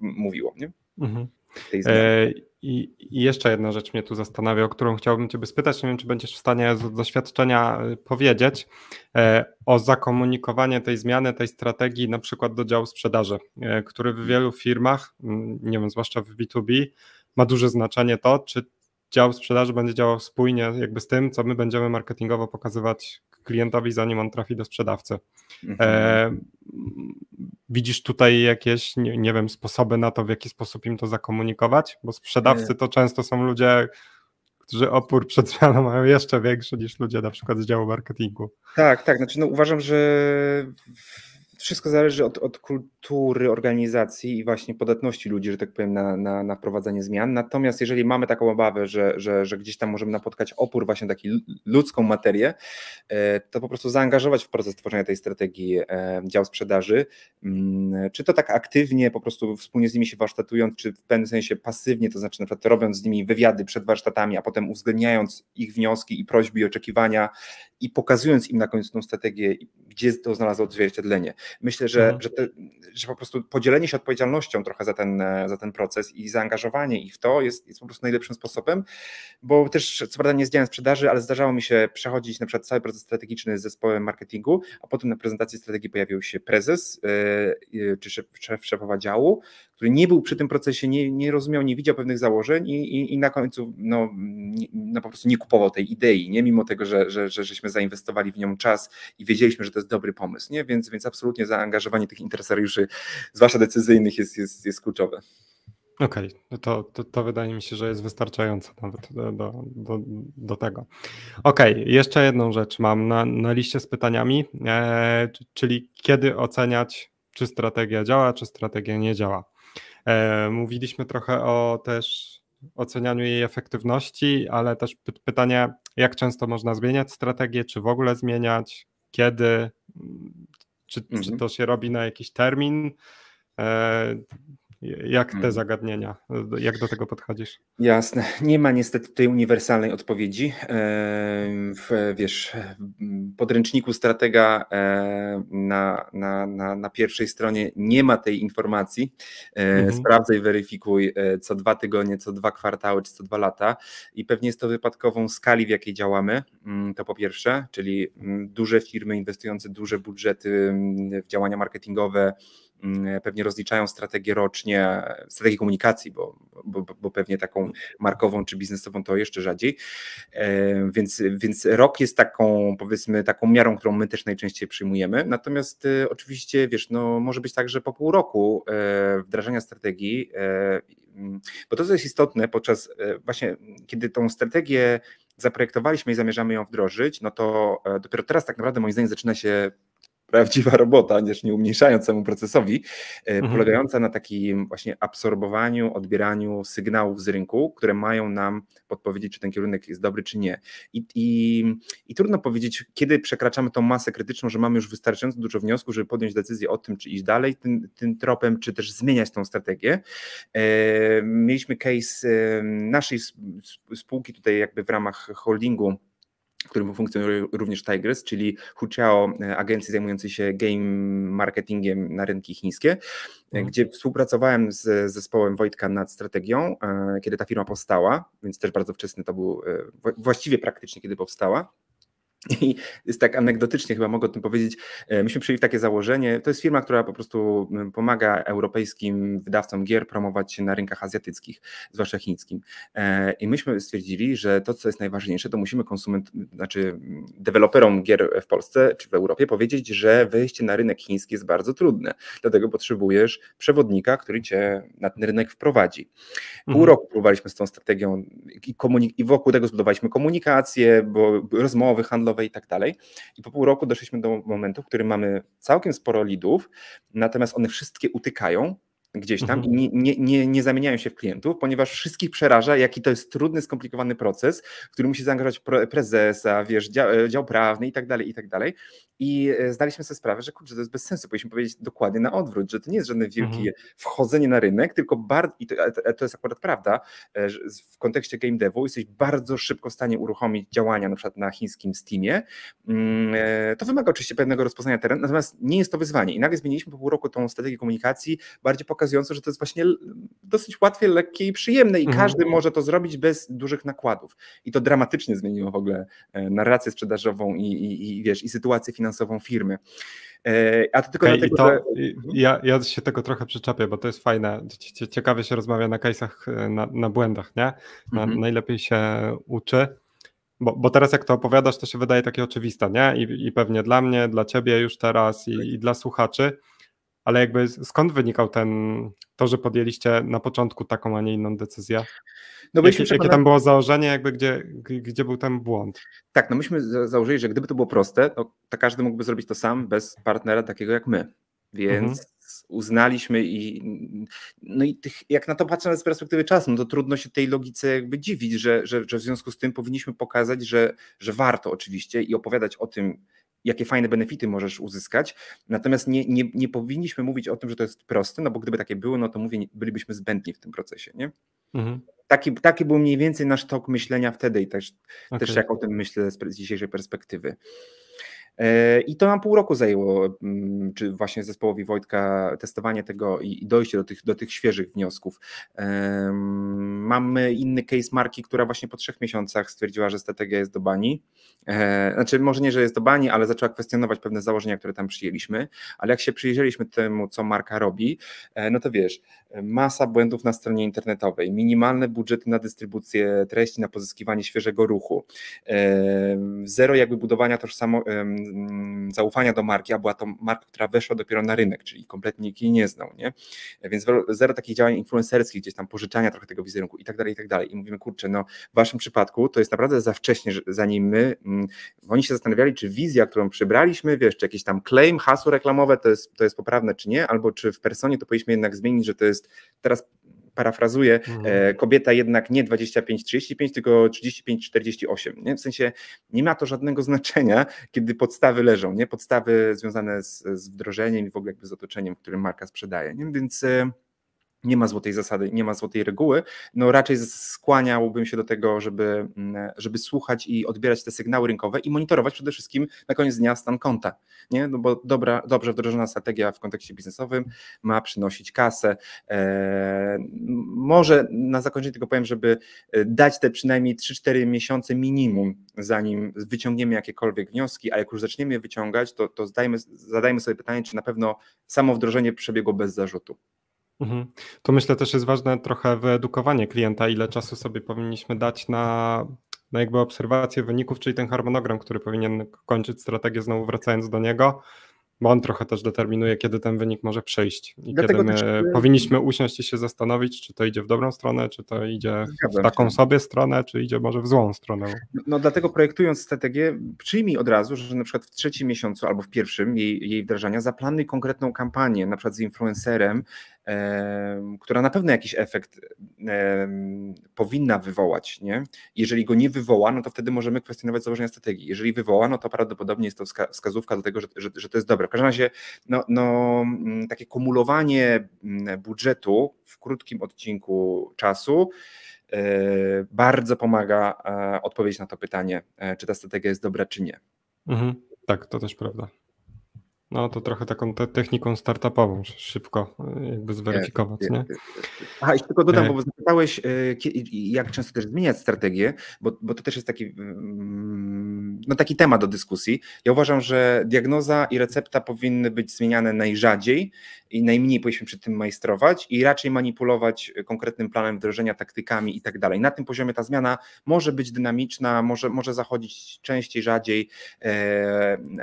mówiło. Nie? Mhm tej e, zmiany. I, I, jeszcze jedna rzecz mnie tu zastanawia, o którą chciałbym Ciebie spytać. Nie wiem, czy będziesz w stanie z doświadczenia e, powiedzieć e, o zakomunikowanie tej zmiany, tej strategii, na przykład do działu sprzedaży, który w wielu firmach, nie wiem, zwłaszcza w B2B, ma duże znaczenie to, czy dział sprzedaży będzie działał spójnie jakby z tym, co my będziemy marketingowo pokazywać klientowi, zanim on trafi do sprzedawcy. Mhm. E, widzisz tutaj jakieś, nie, nie, wiem, sposoby na to, w jaki sposób im to zakomunikować? Bo sprzedawcy e. to często są ludzie, którzy opór przed zmianą mają jeszcze większy niż ludzie na przykład z działu marketingu. Tak, tak. Znaczy, no, uważam, że wszystko zależy od, od, kultury organizacji i właśnie podatności ludzi, że tak powiem, na, na, na wprowadzanie zmian. Natomiast jeżeli mamy taką obawę, że, że, że gdzieś tam możemy napotkać opór właśnie na taką ludzką materię, e, to po prostu zaangażować w proces tworzenia tej strategii e, dział sprzedaży. Mm, czy to tak aktywnie, po prostu wspólnie z nimi się warsztatując, czy w pewnym sensie pasywnie, to znaczy na przykład robiąc z nimi wywiady przed warsztatami, a potem uwzględniając ich wnioski i prośby i oczekiwania i pokazując im na końcu tą strategię, gdzie to znalazło odzwierciedlenie. Myślę, że, mhm. że, te, że po prostu podzielenie się odpowiedzialnością trochę za ten, za ten proces i zaangażowanie ich w to jest, jest po prostu najlepszym sposobem, bo też co prawda nie zdjąłem sprzedaży, ale zdarzało mi się przechodzić na przykład cały proces strategiczny z zespołem marketingu, a potem na prezentacji strategii pojawił się prezes yy, czy szef, szef szefowa działu, który nie był przy tym procesie, nie, nie rozumiał, nie widział pewnych założeń i, i, i na końcu no, no, po prostu nie kupował tej idei, nie? mimo tego, że, że, że żeśmy zainwestowali w nią czas i wiedzieliśmy, że to jest dobry pomysł. Nie? Więc, więc absolutnie zaangażowanie tych interesariuszy, zwłaszcza decyzyjnych, jest, jest, jest kluczowe. Okej, okay. No to, to, to, wydaje mi się, że jest wystarczające nawet do, do, do tego. Okej, okay. jeszcze jedną rzecz mam na, na liście z pytaniami, e, czyli kiedy oceniać, czy strategia działa, czy strategia nie działa. E, mówiliśmy trochę o też ocenianiu jej efektywności, ale też pytanie, jak często można zmieniać strategię, czy w ogóle zmieniać, kiedy, mm, czy, mhm. czy to się robi na jakiś termin. E, jak te mhm. zagadnienia, jak do tego podchodzisz? Jasne. Nie ma niestety tej uniwersalnej odpowiedzi. E, wiesz, podręczniku stratega e, na, na, na, na pierwszej stronie nie ma tej informacji. E, mhm. Sprawdzaj, weryfikuj e, co dwa tygodnie, co dwa kwartały, czy co dwa lata. I pewnie jest to wypadkową skali, w jakiej działamy. Mm, to po pierwsze, czyli mm, duże firmy inwestujące duże budżety mm, w działania marketingowe, Mm, pewnie rozliczają strategię rocznie, strategię komunikacji, bo, bo, bo pewnie taką markową czy biznesową to jeszcze rzadziej. E, więc, więc rok jest taką, powiedzmy, taką miarą, którą my też najczęściej przyjmujemy. Natomiast e, oczywiście, wiesz, no, może być tak, że po pół roku e, wdrażania strategii, bo to, co jest istotne podczas właśnie, kiedy tą strategię zaprojektowaliśmy i zamierzamy ją wdrożyć, no to dopiero teraz tak naprawdę moim zdaniem zaczyna się prawdziwa robota, chociaż nie umniejszając temu procesowi, e, mhm. polegająca na takim właśnie absorbowaniu, odbieraniu sygnałów z rynku, które mają nam podpowiedzieć, czy ten kierunek jest dobry, czy nie. I, i, i trudno powiedzieć, kiedy przekraczamy tą masę krytyczną, że mamy już wystarczająco dużo wniosków, żeby podjąć decyzję o tym, czy iść dalej tym, tym tropem, czy też zmieniać tą strategię. E, mieliśmy case e, naszej spółki tutaj jakby w ramach holdingu w którym funkcjonuje również Tigers, czyli Huciao, e, agencji zajmującej się game marketingiem na rynki chińskie, e, mhm. gdzie współpracowałem z zespołem Wojtka nad strategią, e, kiedy ta firma powstała, więc też bardzo wczesny to był, właściwie praktycznie kiedy powstała. I jest tak anegdotycznie chyba mogę o tym powiedzieć. E, myśmy przyjęli takie założenie. To jest firma, która po prostu pomaga europejskim wydawcom gier promować się na rynkach azjatyckich, zwłaszcza chińskim. E, I myśmy stwierdzili, że to, co jest najważniejsze, to musimy konsument, znaczy deweloperom gier w Polsce czy w Europie powiedzieć, że wejście na rynek chiński jest bardzo trudne. Dlatego potrzebujesz przewodnika, który cię na ten rynek wprowadzi. Pół mhm. roku próbowaliśmy z tą strategią i, i wokół tego zbudowaliśmy komunikację, bo rozmowy handlowe i tak dalej. I po pół roku doszliśmy do momentu, w którym mamy całkiem sporo lidów, natomiast one wszystkie utykają gdzieś tam mhm. i nie, nie, nie, zamieniają się w klientów, ponieważ wszystkich przeraża, jaki to jest trudny, skomplikowany proces, w który musi zaangażować prezesa, wiesz, dział, e, dział prawny i tak dalej, i tak dalej i e, zdaliśmy sobie sprawę, że kurczę, to jest bez sensu. Powinniśmy powiedzieć dokładnie na odwrót, że to nie jest żadne wielkie mhm. wchodzenie na rynek, tylko bardzo, i to, e, e, to, jest akurat prawda, w kontekście game devu jesteś bardzo szybko w stanie uruchomić działania na przykład na chińskim Steamie. Mm, to wymaga oczywiście pewnego rozpoznania terenu, natomiast nie jest to wyzwanie. I nagle zmieniliśmy po pół roku tą strategię komunikacji, bardziej pokazującą, że to jest właśnie dosyć łatwe, lekkie i przyjemne i mhm. każdy może to zrobić bez dużych nakładów. I to dramatycznie zmieniło w ogóle narrację sprzedażową i, i, i wiesz, i sytuację finansową finansową firmy. E, a to tylko okay, dlatego, to, że... ja, ja się tego trochę przyczepię, bo to jest fajne. Ciekawie się rozmawia na kajsach, e, na, na błędach, nie? Na, mm -hmm. Najlepiej się uczy. Bo, bo, teraz jak to opowiadasz, to się wydaje takie oczywiste, nie? I, I, pewnie dla mnie, dla ciebie już teraz i, tak. i dla słuchaczy, ale jakby skąd wynikał ten, to, że podjęliście na początku taką, a nie inną decyzję? No jakie, jakie tam było założenie, jakby gdzie, gdzie był ten błąd? Tak, no myśmy założyli, że gdyby to było proste, to, to każdy mógłby zrobić to sam bez partnera takiego jak my. Więc mhm. uznaliśmy i no i tych, jak na to patrzę z perspektywy czasu, no to trudno się tej logice jakby dziwić, że, że, że w związku z tym powinniśmy pokazać, że, że warto oczywiście i opowiadać o tym, jakie fajne benefity możesz uzyskać. Natomiast nie, nie, nie powinniśmy mówić o tym, że to jest proste, no bo gdyby takie było, no to mówię, bylibyśmy zbędni w tym procesie, nie? Mhm. Taki, taki był mniej więcej nasz tok myślenia wtedy i też, okay. też jak o tym myślę z dzisiejszej perspektywy. E, I to nam pół roku zajęło, mm, czy właśnie zespołowi Wojtka, testowanie tego i dojście do tych, do tych świeżych wniosków. Mamy inny case marki, która właśnie po trzech miesiącach stwierdziła, że strategia jest do bani. E, znaczy, może nie, że jest do bani, ale zaczęła kwestionować pewne założenia, które tam przyjęliśmy. Ale jak się przyjrzeliśmy temu, co marka robi, e, no to wiesz, masa błędów na stronie internetowej, minimalne budżety na dystrybucję treści, na pozyskiwanie świeżego ruchu, zero jakby budowania tożsamości Mm, zaufania do marki, a była to marka, która weszła dopiero na rynek, czyli kompletnie nikt jej nie znał, nie? Więc zero takich działań influencerskich, gdzieś tam pożyczania trochę tego wizerunku i tak dalej, i tak dalej. I mówimy, kurczę, no w waszym przypadku to jest naprawdę za wcześnie, zanim my, mm, oni się zastanawiali, czy wizja, którą przybraliśmy, wiesz, czy jakieś tam claim, hasło reklamowe, to jest, to jest poprawne, czy nie, albo czy w personie to powinniśmy jednak zmienić, że to jest teraz parafrazuję, mhm. E, kobieta jednak nie 25-35, tylko 35-48. Nie? W sensie nie ma to żadnego znaczenia, kiedy podstawy leżą, nie? podstawy związane z, z wdrożeniem i w ogóle jakby z otoczeniem, w którym marka sprzedaje. Nie? Więc e, nie ma złotej zasady, nie ma złotej reguły, no raczej skłaniałbym się do tego, żeby, mm, żeby słuchać i odbierać te sygnały rynkowe i monitorować przede wszystkim na koniec dnia stan konta, nie? No bo dobra, dobrze wdrożona strategia w kontekście biznesowym ma przynosić kasę. E, może na zakończenie tylko powiem, żeby e, dać te przynajmniej 3-4 miesiące minimum, zanim wyciągniemy jakiekolwiek wnioski, a jak już zaczniemy wyciągać, to, to zdajmy, zadajmy sobie pytanie, czy na pewno samo wdrożenie przebiegło bez zarzutu. Mhm. To Tu myślę też jest ważne trochę wyedukowanie klienta, ile czasu sobie powinniśmy dać na, na jakby obserwację wyników, czyli ten harmonogram, który powinien kończyć strategię, znowu wracając do niego, bo on trochę też determinuje, kiedy ten wynik może przejść i Dlatego kiedy my też... E, powinniśmy usiąść i się zastanowić, czy to idzie w dobrą stronę, czy to idzie w taką sobie stronę, czy idzie może w złą stronę. No, no, dlatego projektując strategię, przyjmij od razu, że na przykład w trzecim miesiącu albo w pierwszym jej, jej wdrażania zaplanuj konkretną kampanię, na przykład z influencerem, która na pewno jakiś efekt powinna wywołać. Nie? Jeżeli go nie wywoła, no to wtedy możemy kwestionować założenia strategii. Jeżeli wywoła, no to prawdopodobnie jest to wskazówka do tego, że, że, że to jest dobre. W każdym razie no, no, mm, takie kumulowanie mm, budżetu w krótkim odcinku czasu e, bardzo pomaga e, odpowiedzieć na to pytanie, e, czy ta strategia jest dobra, czy nie. Mhm. Tak, to też prawda. No to trochę taką te techniką startupową, szybko e, jakby zweryfikować, nie? Aha, i tylko dodam, e. bo zapytałeś, e, jak często też zmieniać strategię, bo, bo to też jest taki, mm, no taki temat do dyskusji. Ja uważam, że diagnoza i recepta powinny być zmieniane najrzadziej i najmniej powinniśmy przy tym majstrować i raczej manipulować konkretnym planem wdrożenia, taktykami i tak dalej. Na tym poziomie ta zmiana może być dynamiczna, może, może zachodzić częściej, rzadziej,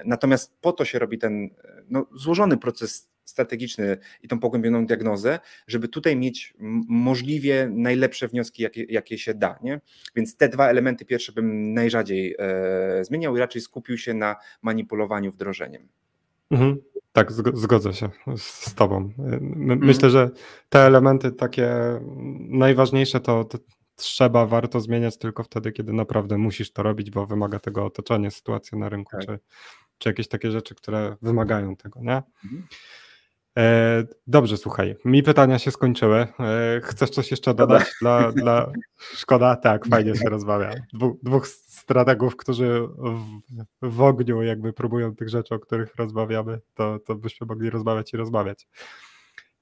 natomiast po to się robi ten no, złożony proces strategiczny i tą pogłębioną diagnozę, żeby tutaj mieć możliwie najlepsze wnioski, jakie, jakie się da. Nie? Więc te dwa elementy pierwsze bym najrzadziej e, zmieniał i raczej skupił się na manipulowaniu wdrożeniem. Mhm. Tak, zgodzę się z Tobą. E, my, mhm. Myślę, że te elementy takie najważniejsze to, to trzeba, warto zmieniać tylko wtedy, kiedy naprawdę musisz to robić, bo wymaga tego otoczenie, sytuacja na rynku tak. czy, czy jakieś takie rzeczy, które wymagają tego, nie? Mhm. E, dobrze, słuchaj, mi pytania się skończyły. E, chcesz coś jeszcze dodać Szkoda. dla, dla... Szkoda? Tak, fajnie się rozmawia. dwóch strategów, którzy w, w, ogniu jakby próbują tych rzeczy, o których rozmawiamy, to, to byśmy mogli rozmawiać i rozmawiać.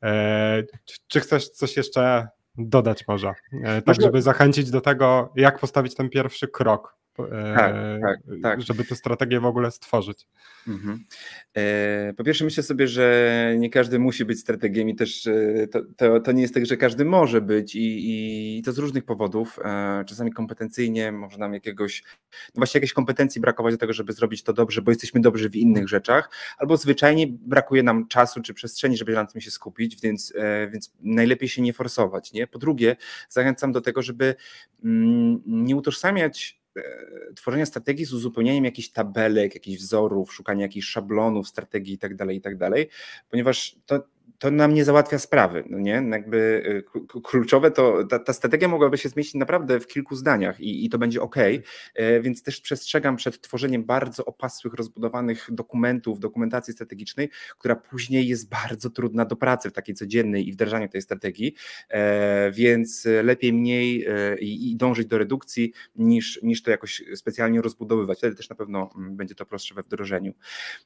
E, czy, czy chcesz coś jeszcze dodać może? Tak, znaczy- żeby zachęcić do tego, jak postawić ten pierwszy krok E, tak, tak, tak. żeby tę strategię w ogóle stworzyć. Mhm. E, po pierwsze myślę sobie, że nie każdy musi być strategiem i też e, to, to, to nie jest tak, że każdy może być i, i, to z różnych powodów, czasami kompetencyjnie, może nam jakiegoś, no właśnie jakiejś kompetencji brakować do tego, żeby zrobić to dobrze, bo jesteśmy dobrzy w innych mhm. rzeczach, albo zwyczajnie brakuje nam czasu czy przestrzeni, żeby na tym się skupić, więc, więc najlepiej się nie forsować, nie? Po drugie, zachęcam do tego, żeby mm, nie utożsamiać E, tworzenia strategii z uzupełnieniem jakichś tabelek, jakichś wzorów, szukania jakichś szablonów, strategii itd., tak itd., tak ponieważ to to nam nie załatwia sprawy, no nie? Jakby y, kluczowe to, ta, ta strategia mogłaby się zmieścić naprawdę w kilku zdaniach i, i to będzie ok, więc też przestrzegam przed tworzeniem bardzo opasłych, rozbudowanych dokumentów, dokumentacji strategicznej, która później jest bardzo trudna do pracy w takiej codziennej i wdrażaniu tej strategii, e, więc lepiej mniej e, i, dążyć do redukcji niż, niż to jakoś specjalnie rozbudowywać, wtedy też na pewno mm, będzie to prostsze we wdrożeniu.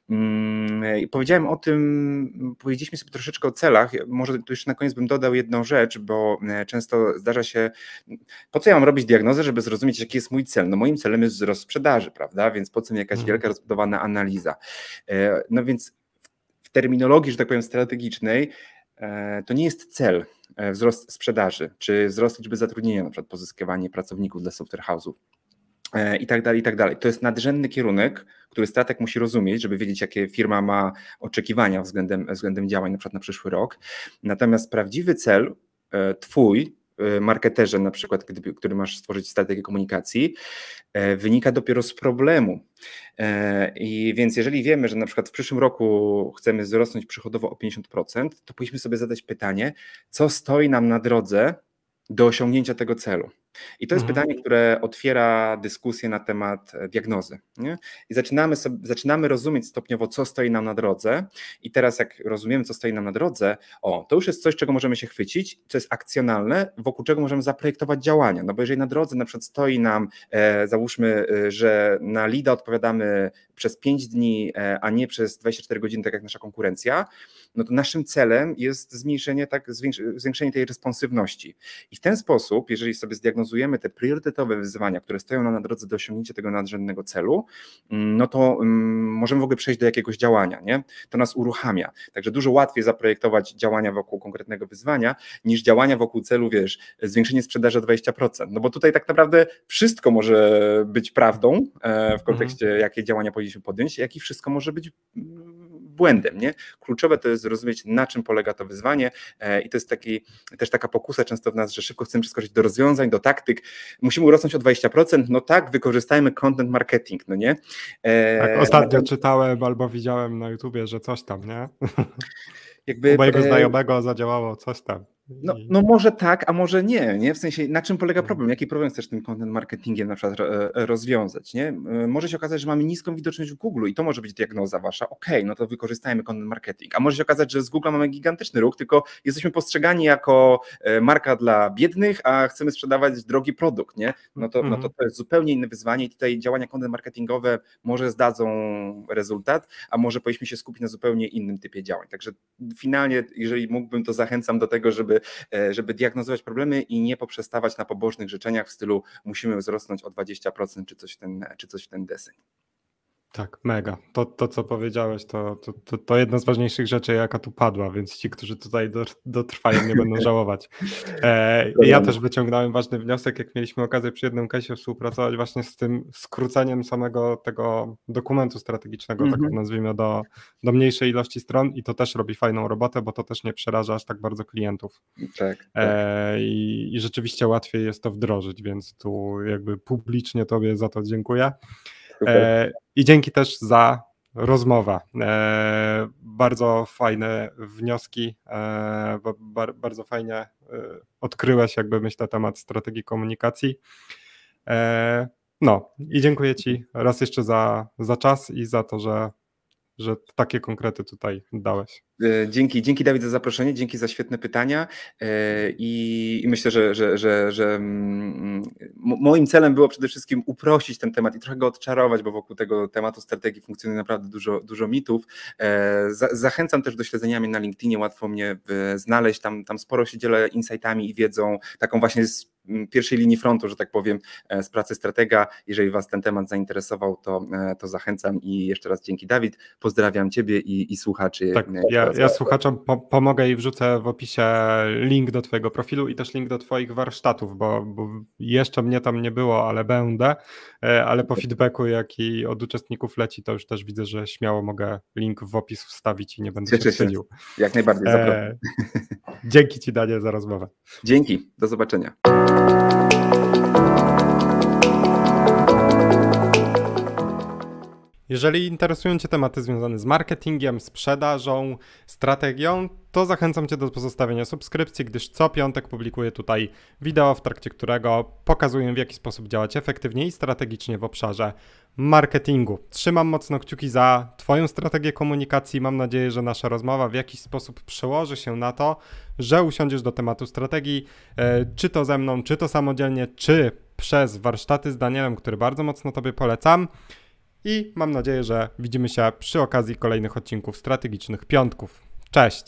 Mm, e, powiedziałem o tym, powiedzieliśmy sobie troszeczkę troszeczkę o celach. Może tu jeszcze na koniec bym dodał jedną rzecz, bo e, często zdarza się, po co ja mam robić diagnozę, żeby zrozumieć, jaki jest mój cel? No moim celem jest wzrost sprzedaży, prawda? Więc po co mi jakaś mhm. wielka, rozbudowana analiza? E, no więc w terminologii, że tak powiem, strategicznej, e, to nie jest cel wzrost sprzedaży, czy wzrost liczby zatrudnienia, na przykład pozyskiwanie pracowników dla software house'ów E, i tak dalej, i tak dalej. To jest nadrzędny kierunek, który stratek musi rozumieć, żeby wiedzieć, jakie firma ma oczekiwania względem, względem działań na przykład na przyszły rok. Natomiast prawdziwy cel e, twój, e, marketerze na przykład, który masz stworzyć strategię komunikacji, wynika dopiero z problemu. I więc jeżeli wiemy, że na przykład w przyszłym roku chcemy wzrosnąć przychodowo o 50%, to powinniśmy sobie zadać pytanie, co stoi nam na drodze do osiągnięcia tego celu. I to jest mhm. pytanie, które otwiera dyskusję na temat e, diagnozy. Nie? I zaczynamy, sobie, zaczynamy rozumieć stopniowo, co stoi nam na drodze. I teraz, jak rozumiemy, co stoi nam na drodze, o, to już jest coś, czego możemy się chwycić, co jest akcjonalne, wokół czego możemy zaprojektować działania. No bo jeżeli na drodze na przykład stoi nam, e, załóżmy, e, że na LIDA odpowiadamy przez 5 dni, e, a nie przez 24 godziny, tak jak nasza konkurencja, no to naszym celem jest zmniejszenie, tak, zwiększenie tej responsywności. I w ten sposób, jeżeli sobie zdiagnozujemy te priorytetowe wyzwania, które stoją na drodze do osiągnięcia tego nadrzędnego celu, mm, no to mm, możemy w ogóle przejść do jakiegoś działania, nie? To nas uruchamia. Także dużo łatwiej zaprojektować działania wokół konkretnego wyzwania, niż działania wokół celu, wiesz, zwiększenie sprzedaży o 20%. No bo tutaj tak naprawdę wszystko może być prawdą e, w mhm. kontekście, jakie działania powinniśmy powinniśmy podjąć, jak i wszystko może być mm, błędem. Nie? Kluczowe to jest zrozumieć, na czym polega to wyzwanie e, i to jest taki, też taka pokusa często w nas, że szybko chcemy przeskoczyć do rozwiązań, do taktyk. Musimy urosnąć o 20%, no tak, wykorzystajmy content marketing, no nie? E, tak, ostatnio ten... czytałem albo widziałem na YouTubie, że coś tam, nie? Jakby... U mojego e, znajomego zadziałało coś tam. No, no może tak, a może nie, nie? W sensie, na czym polega mhm. problem? Jaki problem chcesz tym content marketingiem na przykład e, e, rozwiązać, nie? E, może się okazać, że mamy niską widoczność w Google i to może być diagnoza wasza, ok, no to wykorzystajmy content marketing. A może się okazać, że z Google mamy gigantyczny ruch, tylko jesteśmy postrzegani jako marka dla biednych, a chcemy sprzedawać drogi produkt, nie? No to, no to mhm. to jest zupełnie inne wyzwanie i tutaj działania content marketingowe może zdadzą rezultat, a może powinniśmy się skupić na zupełnie innym typie działań. Także finalnie, jeżeli mógłbym, to zachęcam do tego, żeby E, żeby, diagnozować problemy i nie poprzestawać na pobożnych życzeniach w stylu musimy wzrosnąć o 20% czy coś w ten, czy coś w ten deseń. Tak, mega. To, to co powiedziałeś, to, to, to, to jedna z ważniejszych rzeczy, jaka tu padła, więc ci, którzy tutaj dotrwają, nie będą żałować. E, ja też wyciągnąłem ważny wniosek, jak mieliśmy okazję przy jednym case'ie współpracować właśnie z tym skróceniem samego tego dokumentu strategicznego, mm -hmm. tak mhm. nazwijmy, do, do mniejszej ilości stron i to też robi fajną robotę, bo to też nie przeraża aż tak bardzo klientów. Tak. E, tak. E, i, I rzeczywiście łatwiej jest to wdrożyć, więc tu jakby publicznie Tobie za to dziękuję. E, I dzięki też za rozmowę. E, bardzo fajne wnioski, e, bardzo fajnie odkryłeś, jakby myślę, temat strategii komunikacji. No i dziękuję Ci raz jeszcze za, za czas i za to, że, że takie konkrety tutaj dałeś. E, dzięki, dzięki Dawid za zaproszenie, dzięki za świetne pytania e, i, i myślę, że, że, że, że mm, moim celem było przede wszystkim uprościć ten temat i trochę go odczarować, bo wokół tego tematu strategii funkcjonuje naprawdę dużo, dużo mitów. E, zachęcam też do śledzenia mnie na LinkedInie, łatwo mnie znaleźć, tam, tam sporo się dzielę insightami i wiedzą taką właśnie z mm, pierwszej linii frontu, że tak powiem, z pracy stratega. Jeżeli Was ten temat zainteresował, to, to zachęcam i jeszcze raz dzięki Dawid, pozdrawiam Ciebie i, i słuchaczy. Tak, ja ja, słuchaczom po, pomogę i wrzucę w opisie link do Twojego profilu i też link do Twoich warsztatów, bo, bo jeszcze mnie tam nie było, ale będę. E, ale po feedbacku, jaki od uczestników leci, to już też widzę, że śmiało mogę link w opis wstawić i nie będę Cieszę się wstydził. Jak najbardziej, E, dzięki Ci, Danie, za rozmowę. Dzięki, do zobaczenia. Jeżeli interesują Cię tematy związane z marketingiem, sprzedażą, strategią, to zachęcam Cię do pozostawienia subskrypcji, gdyż co piątek publikuję tutaj wideo, w trakcie którego pokazuję, w jaki sposób działać efektywnie i strategicznie w obszarze marketingu. Trzymam mocno kciuki za Twoją strategię komunikacji. Mam nadzieję, że nasza rozmowa w jakiś sposób przełoży się na to, że usiądziesz do tematu strategii, e, czy to ze mną, czy to samodzielnie, czy przez warsztaty z Danielem, który bardzo mocno Tobie polecam i mam nadzieję, że widzimy się przy okazji kolejnych odcinków strategicznych piątków. Cześć!